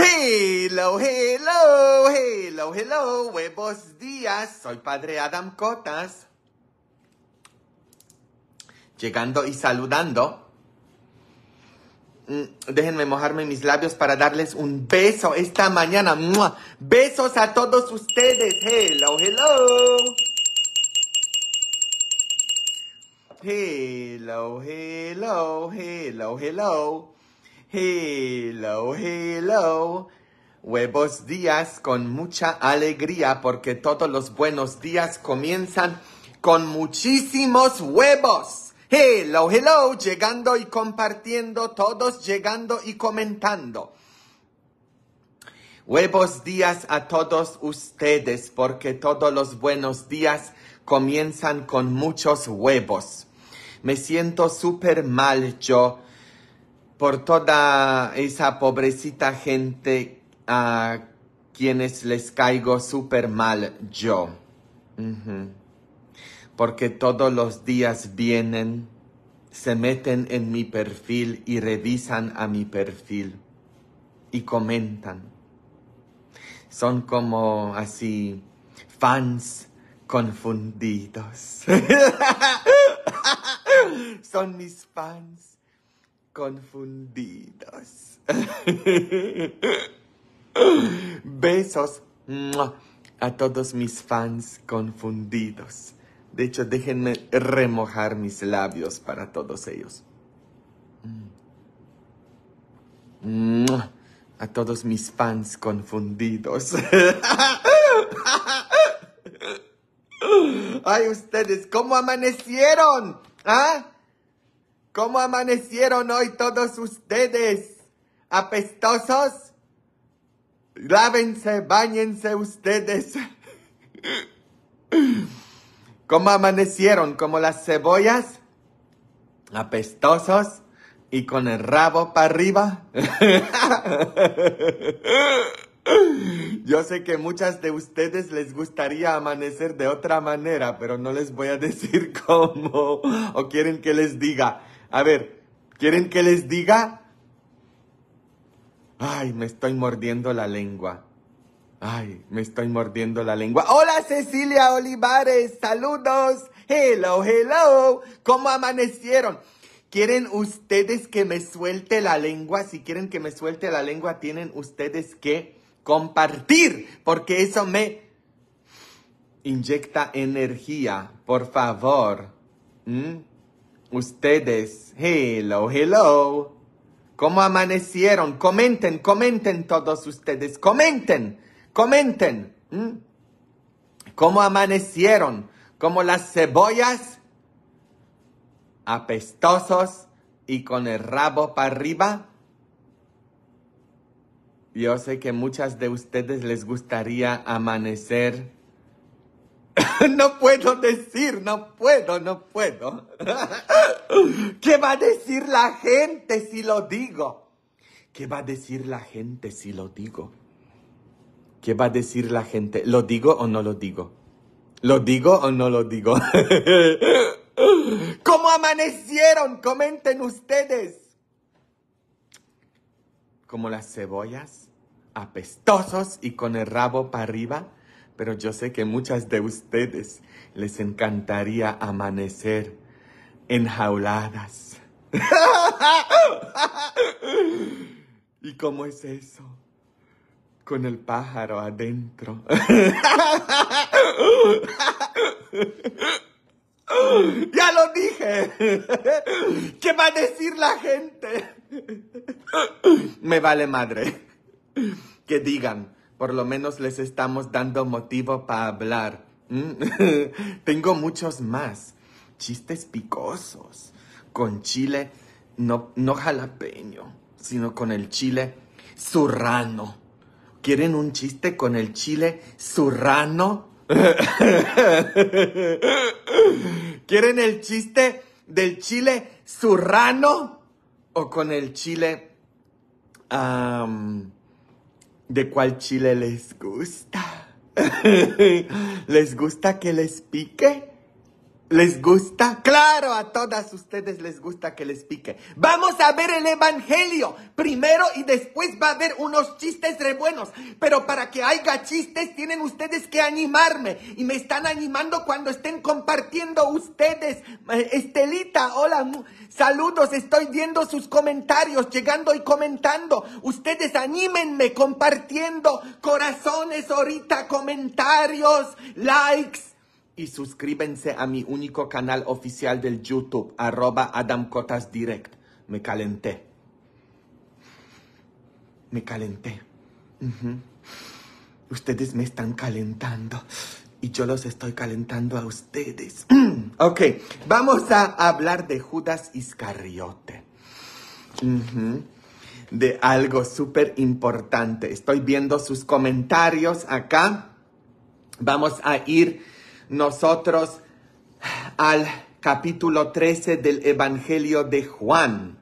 Hello, hello, hello, hello, huevos días. Soy padre Adam Cotas. Llegando y saludando. Mm, déjenme mojarme mis labios para darles un beso esta mañana. Besos a todos ustedes. Hello, hello. Hello, hello, hello, hello. Hello, hello. Huevos días con mucha alegría porque todos los buenos días comienzan con muchísimos huevos. Hello, hello, llegando y compartiendo, todos llegando y comentando. Huevos días a todos ustedes porque todos los buenos días comienzan con muchos huevos. Me siento súper mal yo por toda esa pobrecita gente a quienes les caigo súper mal yo. Porque todos los días vienen, se meten en mi perfil y revisan a mi perfil y comentan. Son como así fans confundidos. Son mis fans confundidos. Besos a todos mis fans confundidos. De hecho, déjenme remojar mis labios para todos ellos. A todos mis fans confundidos. Ay, ustedes, ¿cómo amanecieron? ¿Ah? ¿Cómo amanecieron hoy todos ustedes? ¿Apestosos? Lávense, bañense ustedes. ¿Cómo amanecieron? ¿Como las cebollas? ¿Apestosos? ¿Y con el rabo para arriba? Yo sé que muchas de ustedes les gustaría amanecer de otra manera, pero no les voy a decir cómo o quieren que les diga. A ver, ¿quieren que les diga? Ay, me estoy mordiendo la lengua. Ay, me estoy mordiendo la lengua. Hola Cecilia Olivares, saludos. Hello, hello. ¿Cómo amanecieron? ¿Quieren ustedes que me suelte la lengua? Si quieren que me suelte la lengua, tienen ustedes que compartir, porque eso me inyecta energía. Por favor. ¿Mm? Ustedes, hello, hello. ¿Cómo amanecieron? Comenten, comenten todos ustedes, comenten, comenten. ¿Cómo amanecieron? Como las cebollas apestosos y con el rabo para arriba. Yo sé que muchas de ustedes les gustaría amanecer No puedo decir, no puedo, no puedo. ¿Qué va a decir la gente si lo digo? ¿Qué va a decir la gente si lo digo? ¿Qué va a decir la gente? ¿Lo digo o no lo digo? ¿Lo digo o no lo digo? ¿Cómo amanecieron? Comenten ustedes. Como las cebollas, apestosos y con el rabo para arriba pero yo sé que muchas de ustedes les encantaría amanecer enjauladas. ¿Y cómo es eso? Con el pájaro adentro. Ya lo dije. ¿Qué va a decir la gente? Me vale madre. Que digan, por lo menos les estamos dando motivo para hablar. Tengo muchos más. Chistes picosos. Con chile, no, no jalapeño, sino con el chile surrano. ¿Quieren un chiste con el chile surrano? ¿Quieren el chiste del chile surrano? ¿O con el chile de cuál chile les gusta. ¿Les gusta que les pique? ¿Les gusta? Claro, a todas ustedes les gusta que les pique. Vamos a ver el Evangelio primero y después va a haber unos chistes re buenos. Pero para que haya chistes tienen ustedes que animarme. Y me están animando cuando estén compartiendo ustedes. Estelita, hola, saludos, estoy viendo sus comentarios, llegando y comentando. Ustedes anímenme compartiendo corazones ahorita, comentarios, likes y suscríbense a mi único canal oficial del YouTube, arroba Adam Cotas Direct. Me calenté. Me calenté. Ustedes me están calentando y yo los estoy calentando a ustedes. ok, vamos a hablar de Judas Iscariote. De algo súper importante. Estoy viendo sus comentarios acá. Vamos a ir nosotros al capítulo 13 del Evangelio de Juan.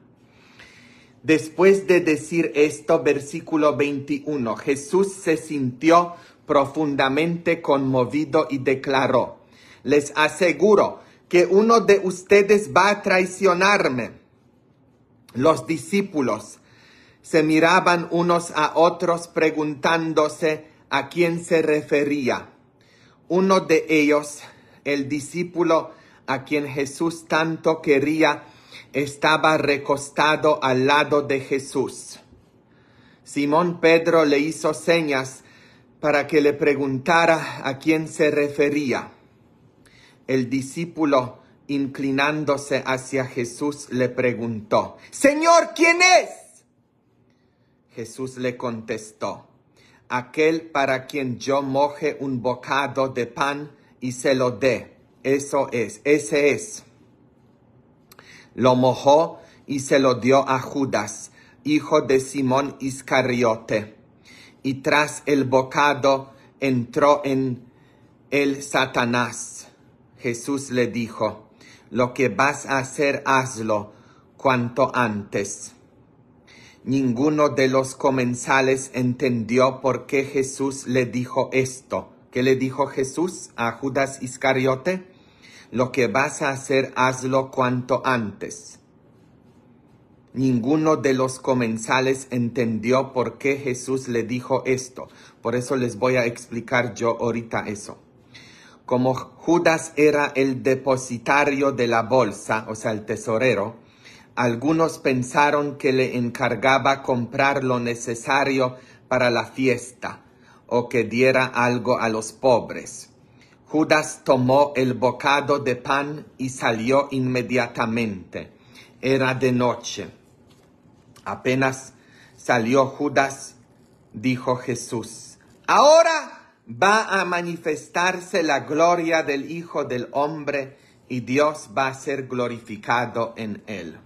Después de decir esto, versículo 21, Jesús se sintió profundamente conmovido y declaró, les aseguro que uno de ustedes va a traicionarme. Los discípulos se miraban unos a otros preguntándose a quién se refería. Uno de ellos, el discípulo a quien Jesús tanto quería, estaba recostado al lado de Jesús. Simón Pedro le hizo señas para que le preguntara a quién se refería. El discípulo, inclinándose hacia Jesús, le preguntó, Señor, ¿quién es? Jesús le contestó, aquel para quien yo moje un bocado de pan y se lo dé. Eso es, ese es. Lo mojó y se lo dio a Judas, hijo de Simón Iscariote. Y tras el bocado entró en el Satanás. Jesús le dijo, lo que vas a hacer, hazlo cuanto antes. Ninguno de los comensales entendió por qué Jesús le dijo esto. ¿Qué le dijo Jesús a Judas Iscariote? Lo que vas a hacer, hazlo cuanto antes. Ninguno de los comensales entendió por qué Jesús le dijo esto. Por eso les voy a explicar yo ahorita eso. Como Judas era el depositario de la bolsa, o sea, el tesorero, algunos pensaron que le encargaba comprar lo necesario para la fiesta o que diera algo a los pobres. Judas tomó el bocado de pan y salió inmediatamente. Era de noche. Apenas salió Judas, dijo Jesús, ahora va a manifestarse la gloria del Hijo del Hombre y Dios va a ser glorificado en él.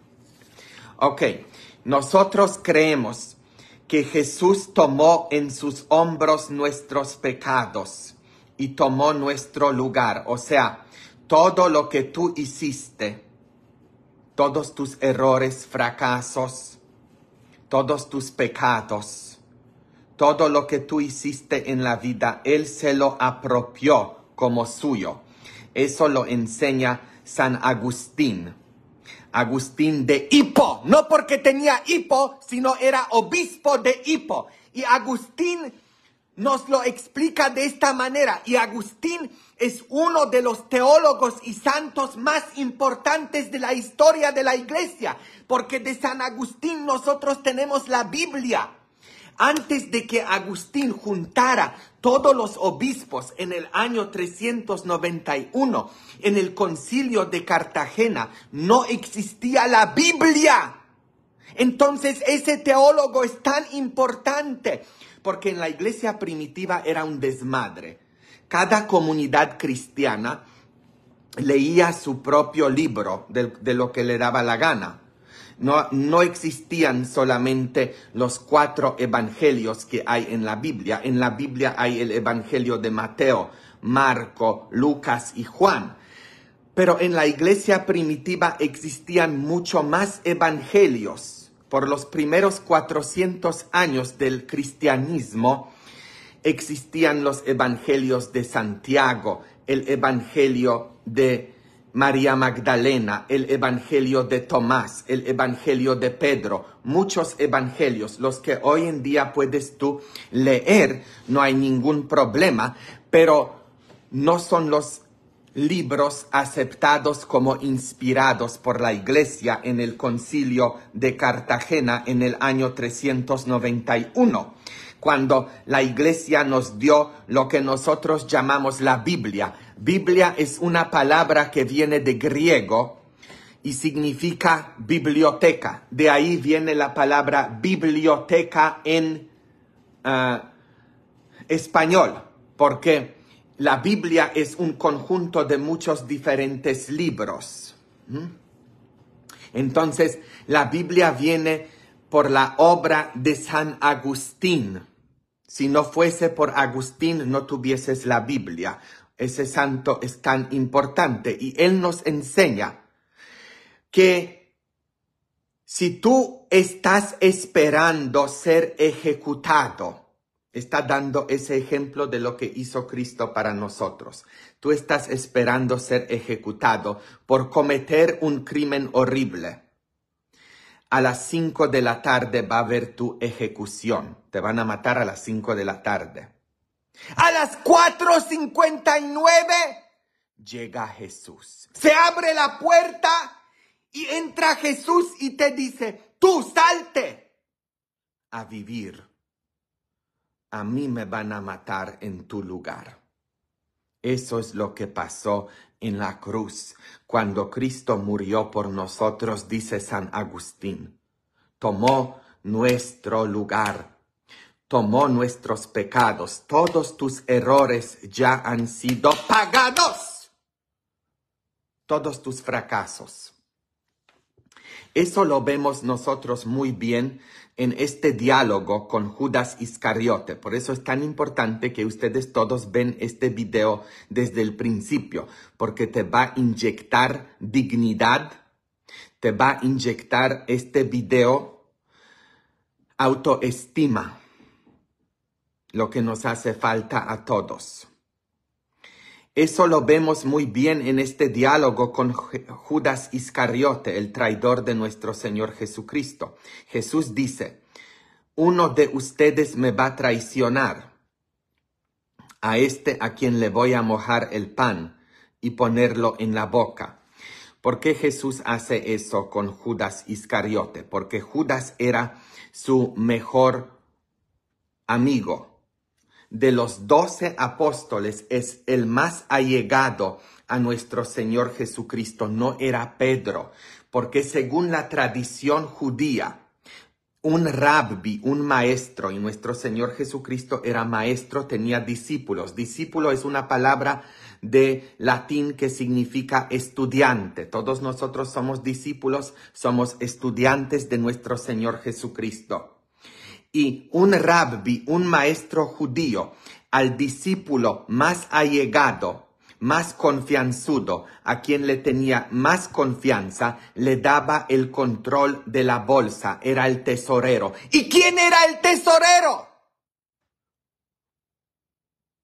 Ok, nosotros creemos que Jesús tomó en sus hombros nuestros pecados y tomó nuestro lugar. O sea, todo lo que tú hiciste, todos tus errores, fracasos, todos tus pecados, todo lo que tú hiciste en la vida, Él se lo apropió como suyo. Eso lo enseña San Agustín. Agustín de Hipo. No porque tenía hipo, sino era obispo de Hipo. Y Agustín nos lo explica de esta manera. Y Agustín es uno de los teólogos y santos más importantes de la historia de la iglesia, porque de San Agustín nosotros tenemos la Biblia. Antes de que Agustín juntara todos los obispos en el año 391 en el concilio de Cartagena, no existía la Biblia. Entonces ese teólogo es tan importante porque en la iglesia primitiva era un desmadre. Cada comunidad cristiana leía su propio libro de, de lo que le daba la gana. No, existían solamente los cuatro evangelios que hay en la Biblia. En la Biblia hay el evangelio de Mateo, Marco, Lucas y Juan. Pero en la iglesia primitiva existían mucho más evangelios. Por los primeros 400 años del cristianismo existían los evangelios de Santiago, el evangelio de María Magdalena, el Evangelio de Tomás, el Evangelio de Pedro, muchos evangelios, los que hoy en día puedes tú leer, no hay ningún problema, pero no son los libros aceptados como inspirados por la Iglesia en el concilio de Cartagena en el año 391 cuando la iglesia nos dio lo que nosotros llamamos la Biblia, Biblia es una palabra que viene de griego y significa biblioteca. De ahí viene la palabra biblioteca en ah, español, porque la Biblia es un conjunto de muchos diferentes libros. ¿Mm? Entonces, la Biblia viene por la obra de San Agustín. Si no fuese por Agustín, no tuvieses la Biblia ese santo es tan importante y él nos enseña que si tú estás esperando ser ejecutado, está dando ese ejemplo de lo que hizo Cristo para nosotros. Tú estás esperando ser ejecutado por cometer un crimen horrible. A las cinco de la tarde va a haber tu ejecución. Te van a matar a las cinco de la tarde. A las 4.59 llega Jesús. Se abre la puerta y entra Jesús y te dice, tú salte a vivir. A mí me van a matar en tu lugar. Eso es lo que pasó en la cruz. Cuando Cristo murió por nosotros, dice San Agustín, tomó nuestro lugar tomó nuestros pecados. Todos tus errores ya han sido pagados. Todos tus fracasos. Eso lo vemos nosotros muy bien en este diálogo con Judas Iscariote. Por eso es tan importante que ustedes todos ven este video desde el principio, porque te va a inyectar dignidad, te va a inyectar este video autoestima lo que nos hace falta a todos. Eso lo vemos muy bien en este diálogo con Judas Iscariote, el traidor de nuestro Señor Jesucristo. Jesús dice, uno de ustedes me va a traicionar, a este a quien le voy a mojar el pan y ponerlo en la boca. ¿Por qué Jesús hace eso con Judas Iscariote? Porque Judas era su mejor amigo de los doce apóstoles es el más allegado a nuestro Señor Jesucristo, no era Pedro, porque según la tradición judía, un rabbi, un maestro, y nuestro Señor Jesucristo era maestro, tenía discípulos. Discípulo es una palabra de latín que significa estudiante. Todos nosotros somos discípulos, somos estudiantes de nuestro Señor Jesucristo y un rabbi, un maestro judío, al discípulo más allegado, más confianzudo, a quien le tenía más confianza, le daba el control de la bolsa, era el tesorero. ¿Y quién era el tesorero?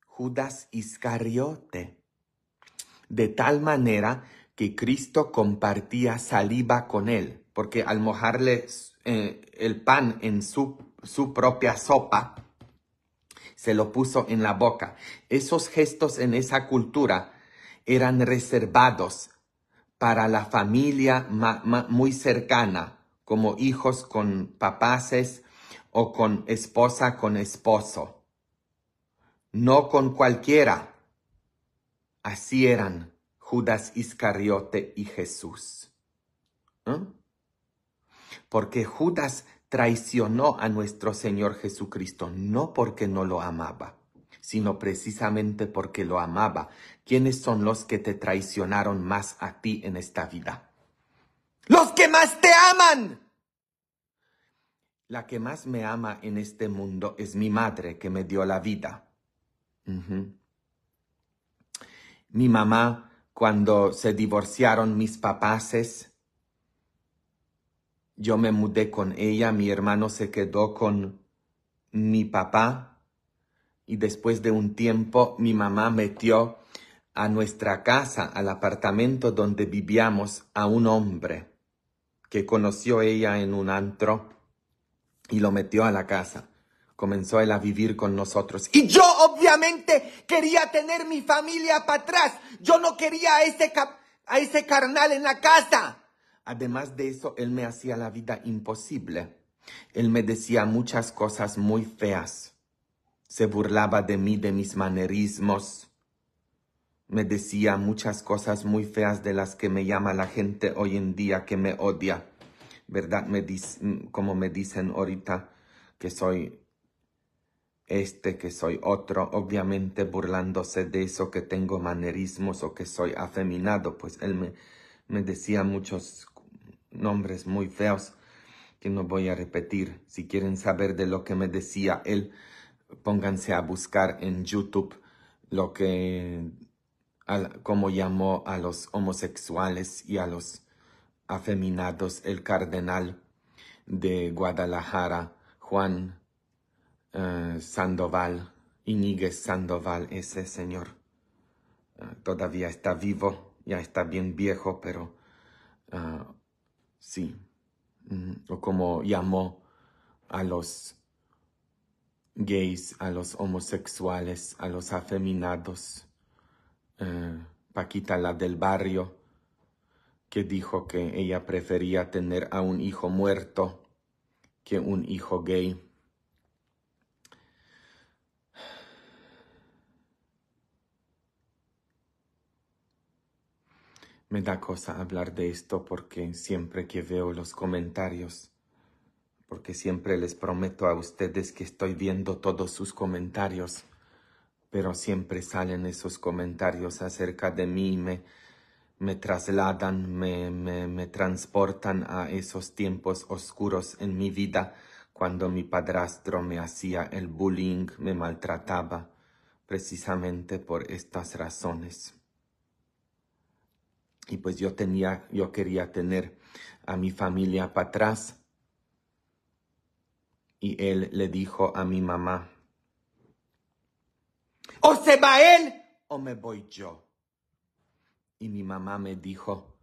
Judas Iscariote. De tal manera que Cristo compartía saliva con él, porque al mojarle eh, el pan en su su propia sopa. Se lo puso en la boca. Esos gestos en esa cultura eran reservados para la familia muy cercana, como hijos con papaces o con esposa con esposo. No con cualquiera. Así eran Judas Iscariote y Jesús. Porque Judas traicionó a nuestro Señor Jesucristo, no porque no lo amaba, sino precisamente porque lo amaba. ¿Quiénes son los que te traicionaron más a ti en esta vida? Los que más te aman. La que más me ama en este mundo es mi madre que me dio la vida. Mi mamá, cuando se divorciaron mis papaces, yo me mudé con ella, mi hermano se quedó con mi papá y después de un tiempo mi mamá metió a nuestra casa, al apartamento donde vivíamos, a un hombre que conoció ella en un antro y lo metió a la casa. Comenzó él a vivir con nosotros. Y yo obviamente quería tener mi familia para atrás. Yo no quería a ese, a ese carnal en la casa. Además de eso, él me hacía la vida imposible. Él me decía muchas cosas muy feas. Se burlaba de mí, de mis manerismos. Me decía muchas cosas muy feas de las que me llama la gente hoy en día que me odia. ¿Verdad? Me como me dicen ahorita que soy este, que soy otro, obviamente burlándose de eso, que tengo manerismos o que soy afeminado. Pues él me, me decía muchos nombres muy feos que no voy a repetir. Si quieren saber de lo que me decía él, pónganse a buscar en YouTube lo que, como llamó a los homosexuales y a los afeminados el cardenal de Guadalajara, Juan eh, Sandoval, Iñiguez Sandoval, ese señor. Eh, todavía está vivo, ya está bien viejo, pero eh, sí, o como llamó a los gays, a los homosexuales, a los afeminados, eh, Paquita la del barrio, que dijo que ella prefería tener a un hijo muerto que un hijo gay. Me da cosa hablar de esto porque siempre que veo los comentarios, porque siempre les prometo a ustedes que estoy viendo todos sus comentarios, pero siempre salen esos comentarios acerca de mí y me, me trasladan, me, me transportan a esos tiempos oscuros en mi vida cuando mi padrastro me hacía el bullying, me maltrataba, precisamente por estas razones y pues yo tenía, yo quería tener a mi familia para atrás. Y él le dijo a mi mamá, o se va él o me voy yo. Y mi mamá me dijo,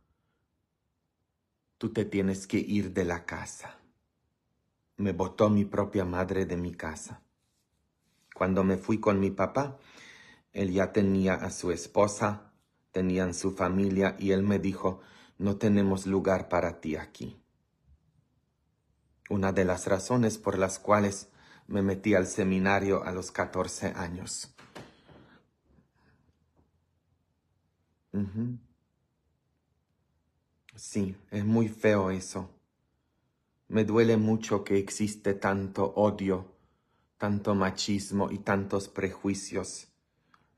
tú te tienes que ir de la casa. Me botó mi propia madre de mi casa. Cuando me fui con mi papá, él ya tenía a su esposa tenían su familia y él me dijo, no tenemos lugar para ti aquí. Una de las razones por las cuales me metí al seminario a los 14 años. Sí, es muy feo eso. Me duele mucho que existe tanto odio, tanto machismo y tantos prejuicios,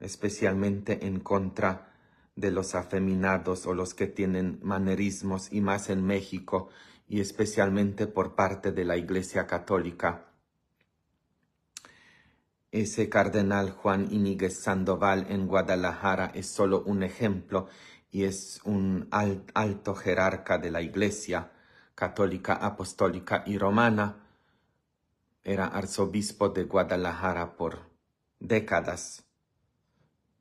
especialmente en contra de los afeminados o los que tienen manerismos y más en México y especialmente por parte de la Iglesia Católica. Ese cardenal Juan Iníguez Sandoval en Guadalajara es solo un ejemplo y es un alto jerarca de la Iglesia Católica, Apostólica y Romana. Era arzobispo de Guadalajara por décadas.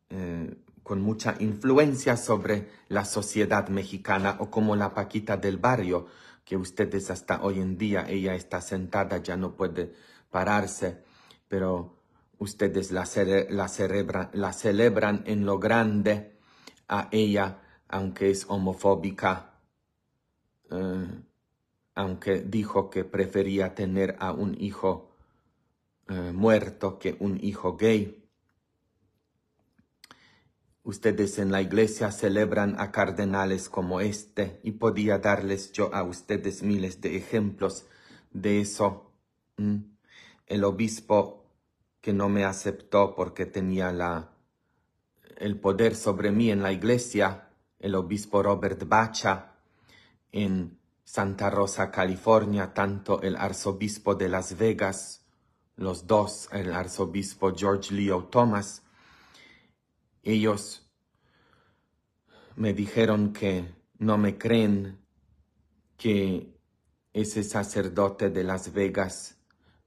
Eh, con mucha influencia sobre la sociedad mexicana o como la Paquita del barrio, que ustedes hasta hoy en día, ella está sentada, ya no puede pararse, pero ustedes la, celebran en lo grande a ella, aunque es homofóbica, eh, aunque dijo que prefería tener a un hijo eh, muerto que un hijo gay. Ustedes en la iglesia celebran a cardenales como este y podía darles yo a ustedes miles de ejemplos de eso. Mm. El obispo que no me aceptó porque tenía la, el poder sobre mí en la iglesia, el obispo Robert Bacha en Santa Rosa, California, tanto el arzobispo de Las Vegas, los dos, el arzobispo George Leo Thomas, ellos me dijeron que no me creen que ese sacerdote de Las Vegas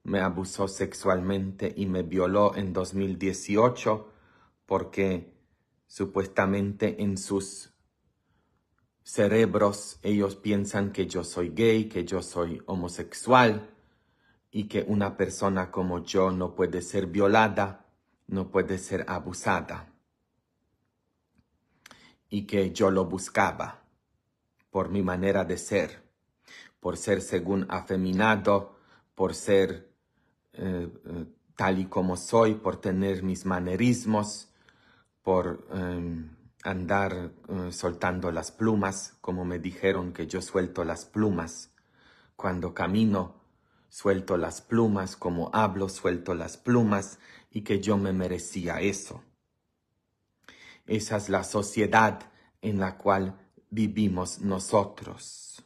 me abusó sexualmente y me violó en 2018 porque supuestamente en sus cerebros ellos piensan que yo soy gay, que yo soy homosexual y que una persona como yo no puede ser violada, no puede ser abusada y que yo lo buscaba por mi manera de ser, por ser según afeminado, por ser eh, eh, tal y como soy, por tener mis manerismos, por em, andar eh, soltando las plumas, como me dijeron que yo suelto las plumas. Cuando camino, suelto las plumas, como hablo, suelto las plumas, y que yo me merecía eso. Esa es la sociedad en la cual vivimos nosotros.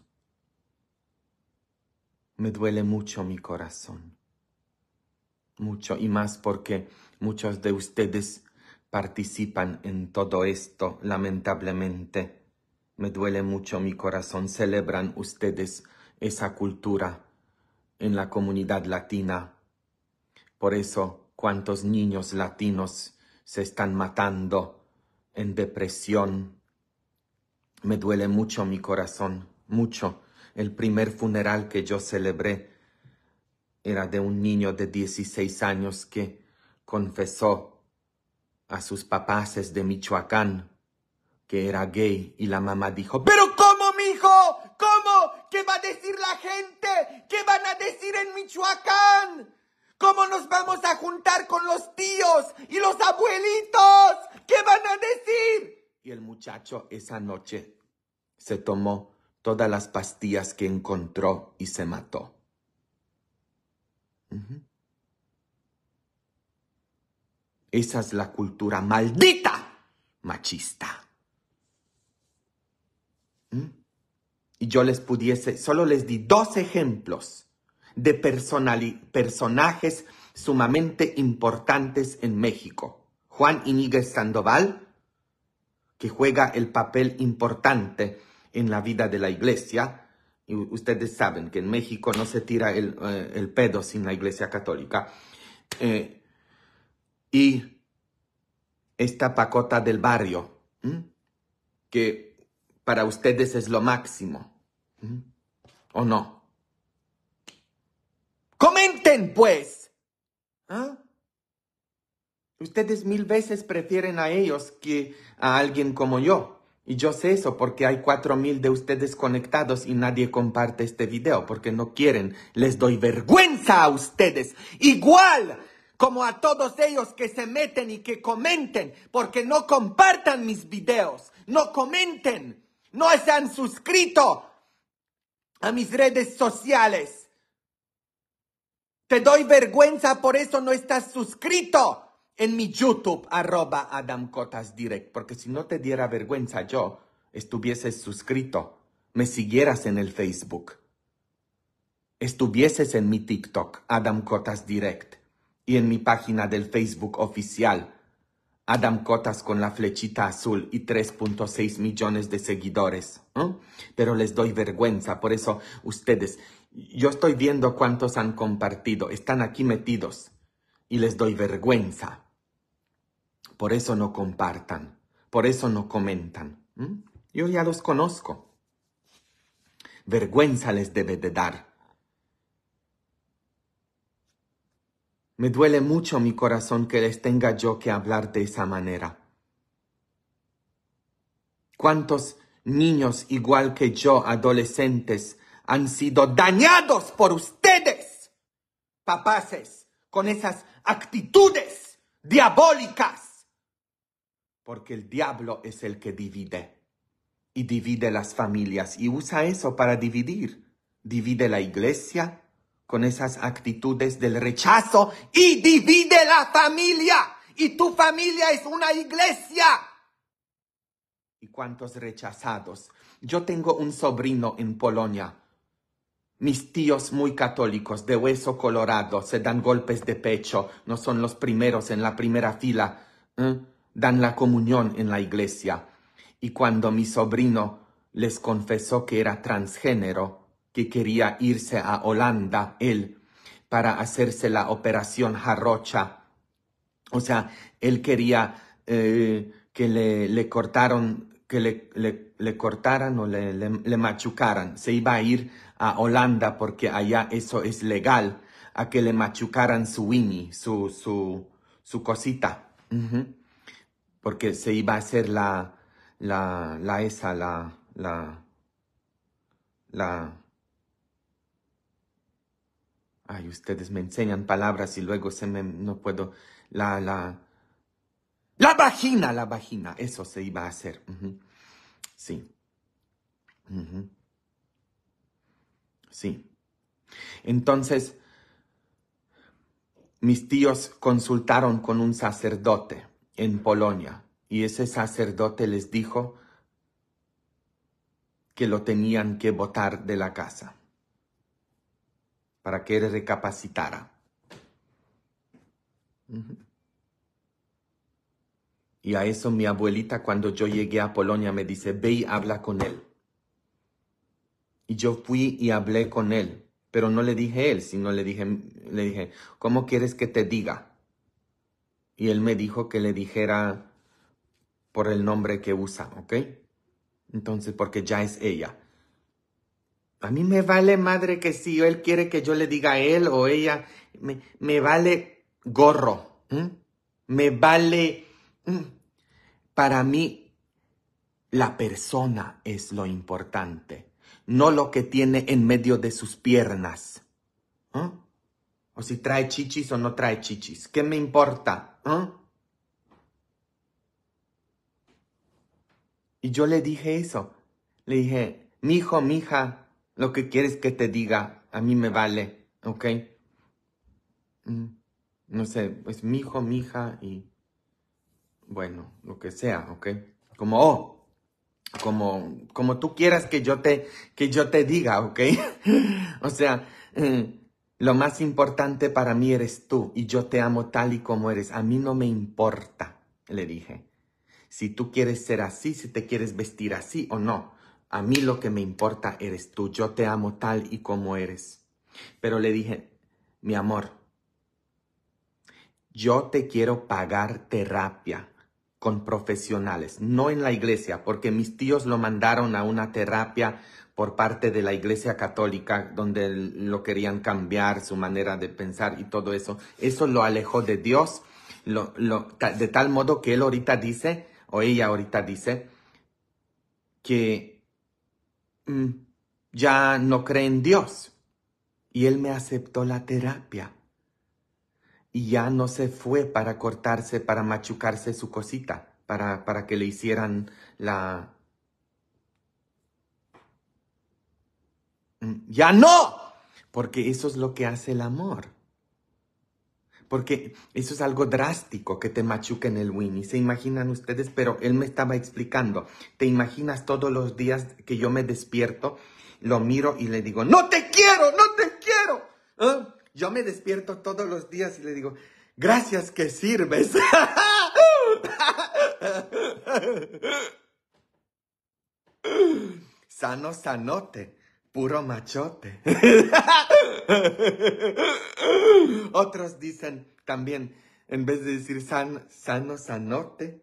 Me duele mucho mi corazón. Mucho y más porque muchos de ustedes participan en todo esto, lamentablemente. Me duele mucho mi corazón. Celebran ustedes esa cultura en la comunidad latina. Por eso, cuántos niños latinos se están matando en depresión. Me duele mucho mi corazón, mucho. El primer funeral que yo celebré era de un niño de 16 años que confesó a sus papáses de Michoacán que era gay y la mamá dijo, pero ¿cómo, mi hijo, ¿Cómo? ¿Qué va a decir la gente? ¿Qué van a decir en Michoacán? ¿Cómo nos vamos a juntar con los tíos y los abuelitos? ¿Qué van a decir? Y el muchacho esa noche se tomó todas las pastillas que encontró y se mató. Esa es la cultura maldita machista. ¿Mm? Y yo les pudiese, solo les di dos ejemplos de personajes sumamente importantes en México. Juan Iníguez Sandoval, que juega el papel importante en la vida de la iglesia. Y ustedes saben que en México no se tira el, eh, pedo sin la iglesia católica. Eh, y esta pacota del barrio, que para ustedes es lo máximo, ¿o no? Comenten, pues. ¿Ah? Ustedes mil veces prefieren a ellos que a alguien como yo. Y yo sé eso porque hay cuatro mil de ustedes conectados y nadie comparte este video porque no quieren. Les doy vergüenza a ustedes. Igual como a todos ellos que se meten y que comenten porque no compartan mis videos. No comenten. No se han suscrito a mis redes sociales. Te doy vergüenza, por eso no estás suscrito en mi YouTube, arroba Adam porque si no te diera vergüenza yo, estuvieses suscrito, me siguieras en el Facebook, estuvieses en mi TikTok, Adam Cotas Direct, y en mi página del Facebook oficial, Adam Cotas con la flechita azul y 3.6 millones de seguidores. ¿eh? Pero les doy vergüenza, por eso ustedes yo estoy viendo cuántos han compartido, están aquí metidos y les doy vergüenza. Por eso no compartan, por eso no comentan. Yo ya los conozco. Vergüenza les debe de dar. Me duele mucho mi corazón que les tenga yo que hablar de esa manera. ¿Cuántos niños igual que yo, adolescentes, han sido dañados por ustedes, papaces, con esas actitudes diabólicas. Porque el diablo es el que divide y divide las familias y usa eso para dividir. Divide la iglesia con esas actitudes del rechazo y divide la familia. Y tu familia es una iglesia. ¿Y cuántos rechazados? Yo tengo un sobrino en Polonia mis tíos muy católicos, de hueso colorado, se dan golpes de pecho, no son los primeros en la primera fila, ¿eh? dan la comunión en la iglesia. Y cuando mi sobrino les confesó que era transgénero, que quería irse a Holanda, él, para hacerse la operación jarrocha, o sea, él quería eh, que le, le, cortaron, que le le cortaran o le, le, machucaran. Se iba a ir a Holanda porque allá eso es legal, a que le machucaran su winnie, su, su, su cosita. Porque se iba a hacer la, la, esa, la, la, la... Ay, ustedes me enseñan palabras y luego se me, no puedo, la, la... La vagina, la vagina, eso se iba a hacer. Sí. Sí. Entonces, mis tíos consultaron con un sacerdote en Polonia y ese sacerdote les dijo que lo tenían que botar de la casa para que él recapacitara. Y a eso mi abuelita cuando yo llegué a Polonia me dice, ve y habla con él. Y yo fui y hablé con él, pero no le dije él, sino le dije, le dije, ¿cómo quieres que te diga? Y él me dijo que le dijera por el nombre que usa, ¿ok? Entonces, porque ya es ella. A mí me vale madre que si él quiere que yo le diga a él o ella, me, me vale gorro, me vale Mm. Para mí, la persona es lo importante, no lo que tiene en medio de sus piernas. ¿Eh? O si trae chichis o no trae chichis. ¿Qué me importa? ¿Eh? Y yo le dije eso. Le dije, mi hijo, mi hija, lo que quieres que te diga, a mí me vale, ¿ok? Mm. No sé, pues mi hijo, mi hija y bueno, lo que sea, ¿ok? Como, oh, como, como tú quieras que yo te, que yo te diga, ¿ok? o sea, eh, lo más importante para mí eres tú y yo te amo tal y como eres. A mí no me importa, le dije. Si tú quieres ser así, si te quieres vestir así o no. A mí lo que me importa eres tú. Yo te amo tal y como eres. Pero le dije, mi amor, yo te quiero pagar terapia con profesionales, no en la iglesia, porque mis tíos lo mandaron a una terapia por parte de la Iglesia Católica, donde lo querían cambiar, su manera de pensar y todo eso. Eso lo alejó de Dios, de tal modo que él ahorita dice, o ella ahorita dice, que mm, ya no cree en Dios. Y él me aceptó la terapia y ya no se fue para cortarse, para machucarse su cosita, para, para que le hicieran la... Mm, ya no, porque eso es lo que hace el amor. Porque eso es algo drástico que te machuca en el Winnie. Se imaginan ustedes, pero él me estaba explicando. ¿Te imaginas todos los días que yo me despierto, lo miro y le digo, no te quiero, no te quiero? ¿ah? Yo me despierto todos los días y le digo, gracias que sirves. Sano, sanote, puro machote. Otros dicen también, en vez de decir sano, sanote,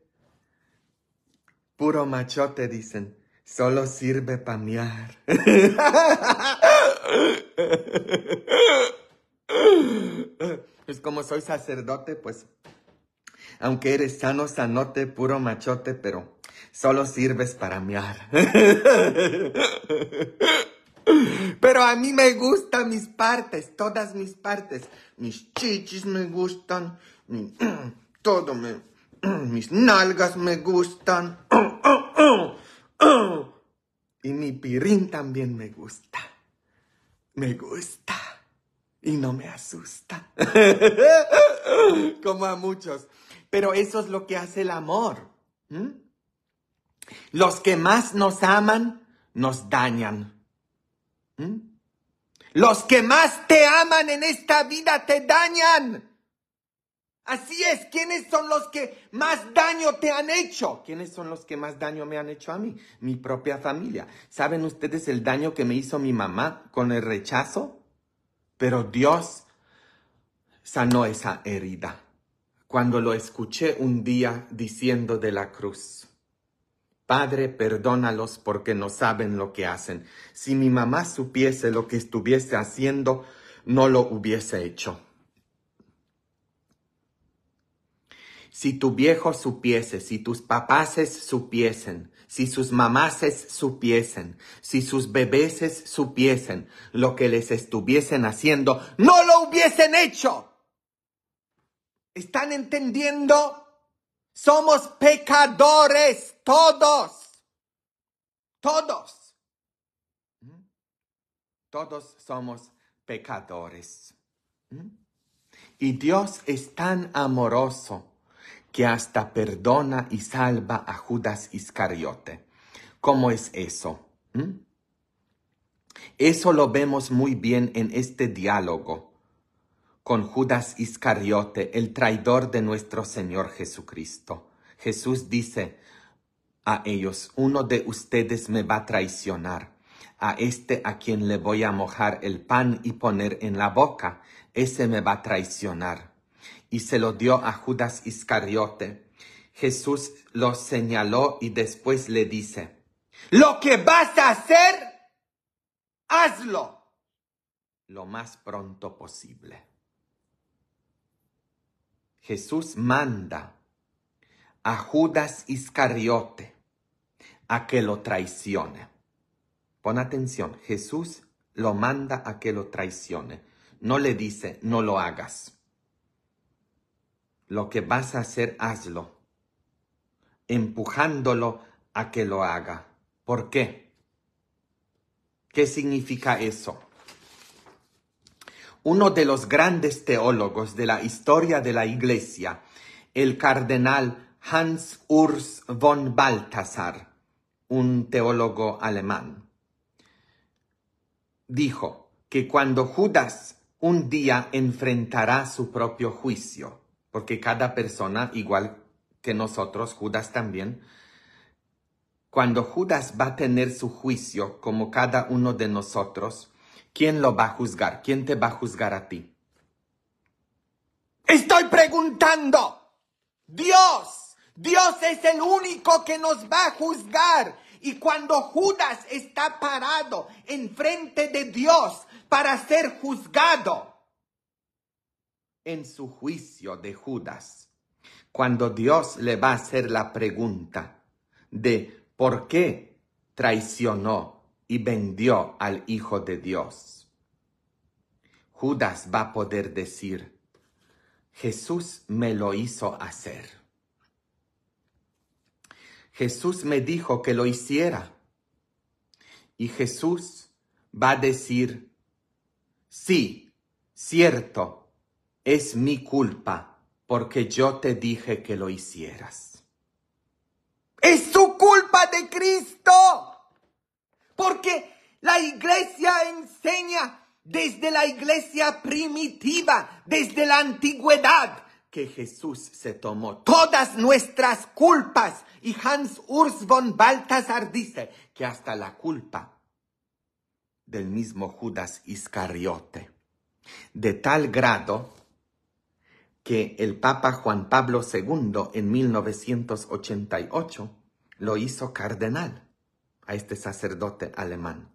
puro machote, dicen, solo sirve pa' mear Pues como soy sacerdote, pues, aunque eres sano, sanote, puro machote, pero solo sirves para miar. Pero a mí me gustan mis partes, todas mis partes. Mis chichis me gustan, todo me... Mis nalgas me gustan. Y mi pirín también me gusta. Me gusta y no me asusta. Como a muchos. Pero eso es lo que hace el amor. Los que más nos aman, nos dañan. Los que más te aman en esta vida te dañan. Así es, ¿quiénes son los que más daño te han hecho? ¿Quiénes son los que más daño me han hecho a mí? Mi propia familia. ¿Saben ustedes el daño que me hizo mi mamá con el rechazo? Pero Dios sanó esa herida cuando lo escuché un día diciendo de la cruz. Padre, perdónalos porque no saben lo que hacen. Si mi mamá supiese lo que estuviese haciendo, no lo hubiese hecho. Si tu viejo supiese, si tus papaces supiesen si sus mamases supiesen, si sus bebeses supiesen lo que les estuviesen haciendo, no lo hubiesen hecho. ¿Están entendiendo? Somos pecadores todos. Todos. ¿Mm? Todos somos pecadores. ¿Mm? Y Dios es tan amoroso que hasta perdona y salva a Judas Iscariote. ¿Cómo es eso? ¿Mm? Eso lo vemos muy bien en este diálogo con Judas Iscariote, el traidor de nuestro Señor Jesucristo. Jesús dice a ellos, uno de ustedes me va a traicionar, a este a quien le voy a mojar el pan y poner en la boca, ese me va a traicionar y se lo dio a Judas Iscariote. Jesús lo señaló y después le dice, lo que vas a hacer, hazlo lo más pronto posible. Jesús manda a Judas Iscariote a que lo traicione. Pon atención, Jesús lo manda a que lo traicione. No le dice, no lo hagas. Lo que vas a hacer, hazlo, empujándolo a que lo haga. ¿Por qué? ¿Qué significa eso? Uno de los grandes teólogos de la historia de la Iglesia, el cardenal Hans Urs von Balthasar, un teólogo alemán, dijo que cuando Judas un día enfrentará su propio juicio, porque cada persona, igual que nosotros, Judas también, cuando Judas va a tener su juicio, como cada uno de nosotros, ¿quién lo va a juzgar? ¿Quién te va a juzgar a ti? Estoy preguntando. Dios, Dios es el único que nos va a juzgar. Y cuando Judas está parado enfrente de Dios para ser juzgado, en su juicio de Judas, cuando Dios le va a hacer la pregunta de por qué traicionó y vendió al Hijo de Dios. Judas va a poder decir, Jesús me lo hizo hacer. Jesús me dijo que lo hiciera. Y Jesús va a decir, sí, cierto, es mi culpa porque yo te dije que lo hicieras. Es su culpa de Cristo. Porque la iglesia enseña desde la iglesia primitiva, desde la antigüedad, que Jesús se tomó todas nuestras culpas. Y Hans Urs von Balthasar dice que hasta la culpa del mismo Judas Iscariote. De tal grado que el Papa Juan Pablo II en 1988 lo hizo cardenal a este sacerdote alemán.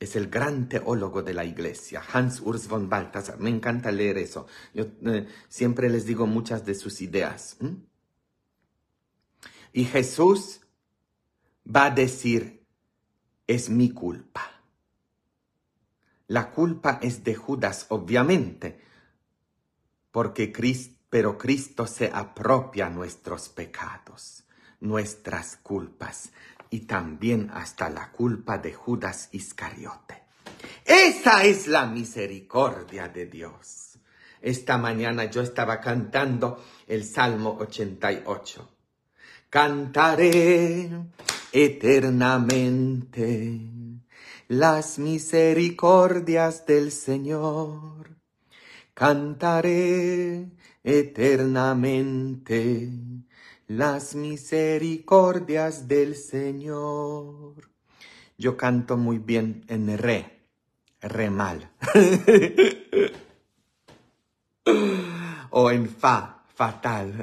Es el gran teólogo de la iglesia, Hans Urs von Balthasar. Me encanta leer eso. Yo eh, siempre les digo muchas de sus ideas. Y Jesús va a decir, es mi culpa. La culpa es de Judas, obviamente, porque Cristo, pero Cristo se apropia nuestros pecados, nuestras culpas y también hasta la culpa de Judas Iscariote. Esa es la misericordia de Dios. Esta mañana yo estaba cantando el Salmo 88. Cantaré eternamente las misericordias del Señor Cantaré eternamente las misericordias del Señor. Yo canto muy bien en re, re mal. o en fa, fatal.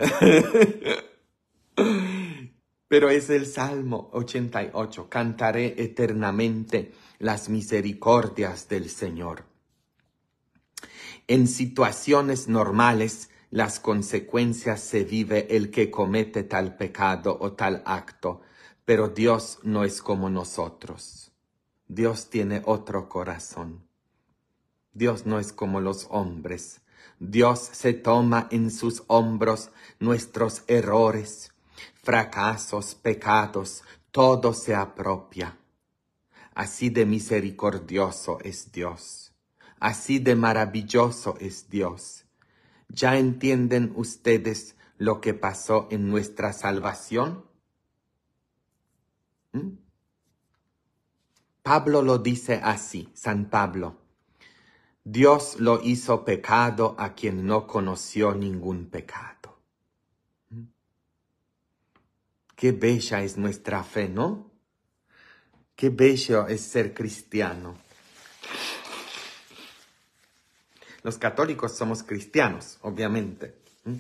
Pero es el Salmo 88. Cantaré eternamente las misericordias del Señor. En situaciones normales, las consecuencias se vive el que comete tal pecado o tal acto, pero Dios no es como nosotros. Dios tiene otro corazón. Dios no es como los hombres. Dios se toma en sus hombros nuestros errores, fracasos, pecados, todo se apropia. Así de misericordioso es Dios. Así de maravilloso es Dios. ¿Ya entienden ustedes lo que pasó en nuestra salvación? ¿Mm? Pablo lo dice así, San Pablo. Dios lo hizo pecado a quien no conoció ningún pecado. ¿Mm? Qué bella es nuestra fe, ¿no? Qué bello es ser cristiano. Los católicos somos cristianos, obviamente. ¿Mm?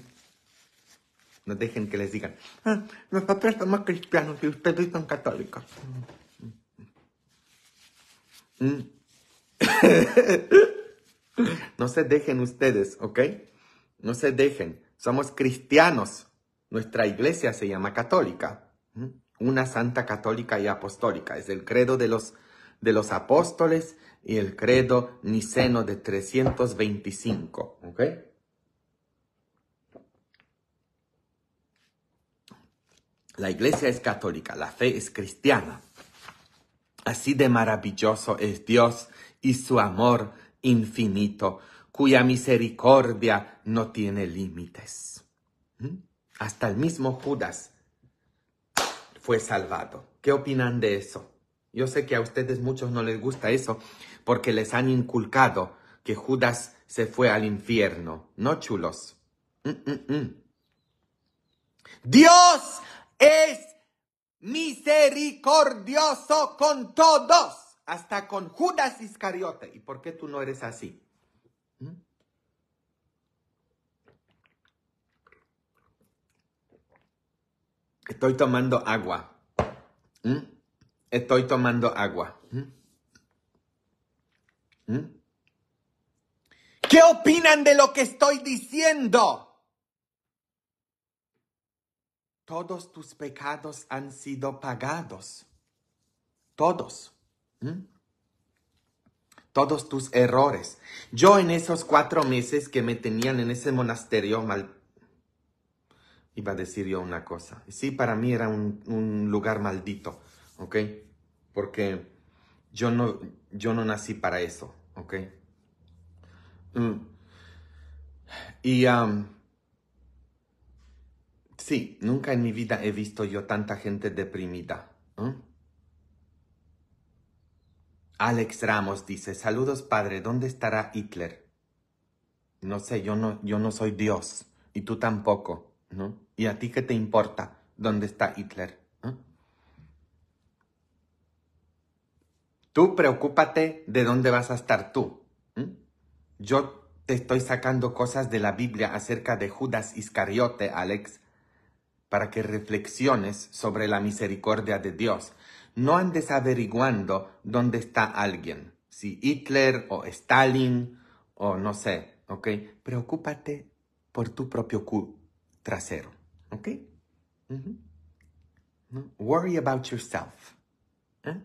No dejen que les digan, ah, nosotros somos cristianos y ustedes son católicos. ¿Mm? ¿Mm? no se dejen ustedes, ¿ok? No se dejen. Somos cristianos. Nuestra iglesia se llama católica. Una santa católica y apostólica. Es el credo de los, de los apóstoles y el credo niceno de 325. ¿Ok? La iglesia es católica, la fe es cristiana. Así de maravilloso es Dios y su amor infinito, cuya misericordia no tiene límites. ¿Mm? Hasta el mismo Judas fue salvado. ¿Qué opinan de eso? Yo sé que a ustedes muchos no les gusta eso porque les han inculcado que Judas se fue al infierno. No chulos. Mm, mm, mm. Dios es misericordioso con todos, hasta con Judas Iscariote. ¿Y por qué tú no eres así? Estoy tomando agua. Estoy tomando agua. ¿Mm? ¿Mm? ¿Qué opinan de lo que estoy diciendo? Todos tus pecados han sido pagados. Todos. ¿Mm? Todos tus errores. Yo en esos cuatro meses que me tenían en ese monasterio mal... Iba a decir yo una cosa. Sí, para mí era un lugar maldito. ¿ok? Porque yo no, yo no nací para eso, ¿ok? Mm. Y sí, nunca en mi vida he visto yo tanta gente deprimida. Alex Ramos dice, saludos padre, ¿dónde estará Hitler? No sé, yo no, yo no soy Dios y tú tampoco, ¿no? ¿Y a ti qué te importa dónde está Hitler? Tú preocúpate de dónde vas a estar tú. Yo te estoy sacando cosas de la Biblia acerca de Judas Iscariote, Alex, para que reflexiones sobre la misericordia de Dios. No andes averiguando dónde está alguien, si Hitler o Stalin o no sé, ¿ok? Preocúpate por tu propio cu trasero, ¿ok? Worry about yourself. ¿eh?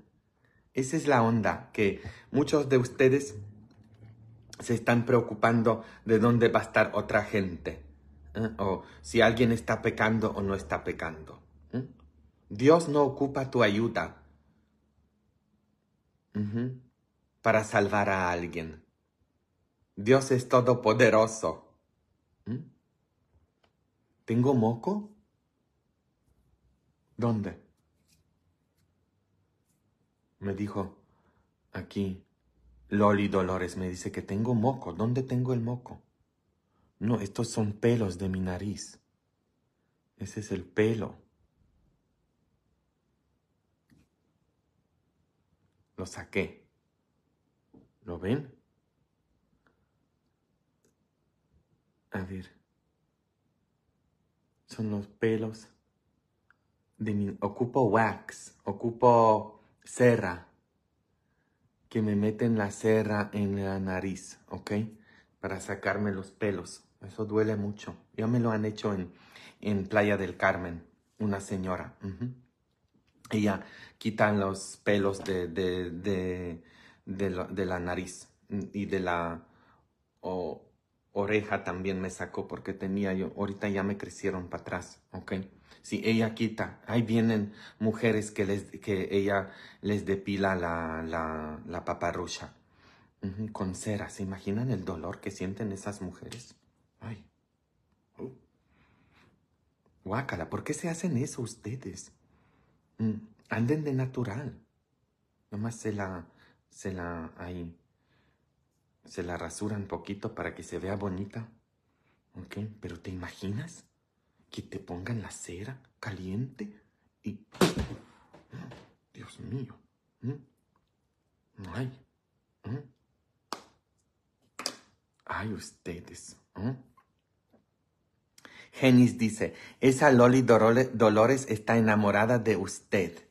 Esa es la onda, que muchos de ustedes se están preocupando de dónde va a estar otra gente, ¿eh? o si alguien está pecando o no está pecando. ¿eh? Dios no ocupa tu ayuda para salvar a alguien. Dios es todopoderoso. ¿eh? ¿Tengo moco? ¿Dónde? Me dijo, aquí, Loli Dolores me dice que tengo moco. ¿Dónde tengo el moco? No, estos son pelos de mi nariz. Ese es el pelo. Lo saqué. ¿Lo ven? A ver. Son los pelos de mi... Ocupo wax. Ocupo serra, que me meten la serra en la nariz, ¿ok? Para sacarme los pelos. Eso duele mucho. Ya me lo han hecho en, en Playa del Carmen, una señora. Ella quitan los pelos de, de, de, la, nariz y de la oreja también me sacó porque tenía yo, ahorita ya me crecieron para atrás, ¿ok? si ella quita, ahí vienen mujeres que, les, que ella les depila la, la, la paparrucha con cera. ¿Se imaginan el dolor que sienten esas mujeres? Ay. Oh. Guácala, ¿por qué se hacen eso ustedes? Mm, anden de natural. Nomás se la, se la, ahí, se la rasuran poquito para que se vea bonita. Ok, pero ¿te imaginas? que te pongan la cera caliente y... Dios mío. Ay. Ay, ustedes. Genis dice, esa Loli Dolores está enamorada de usted.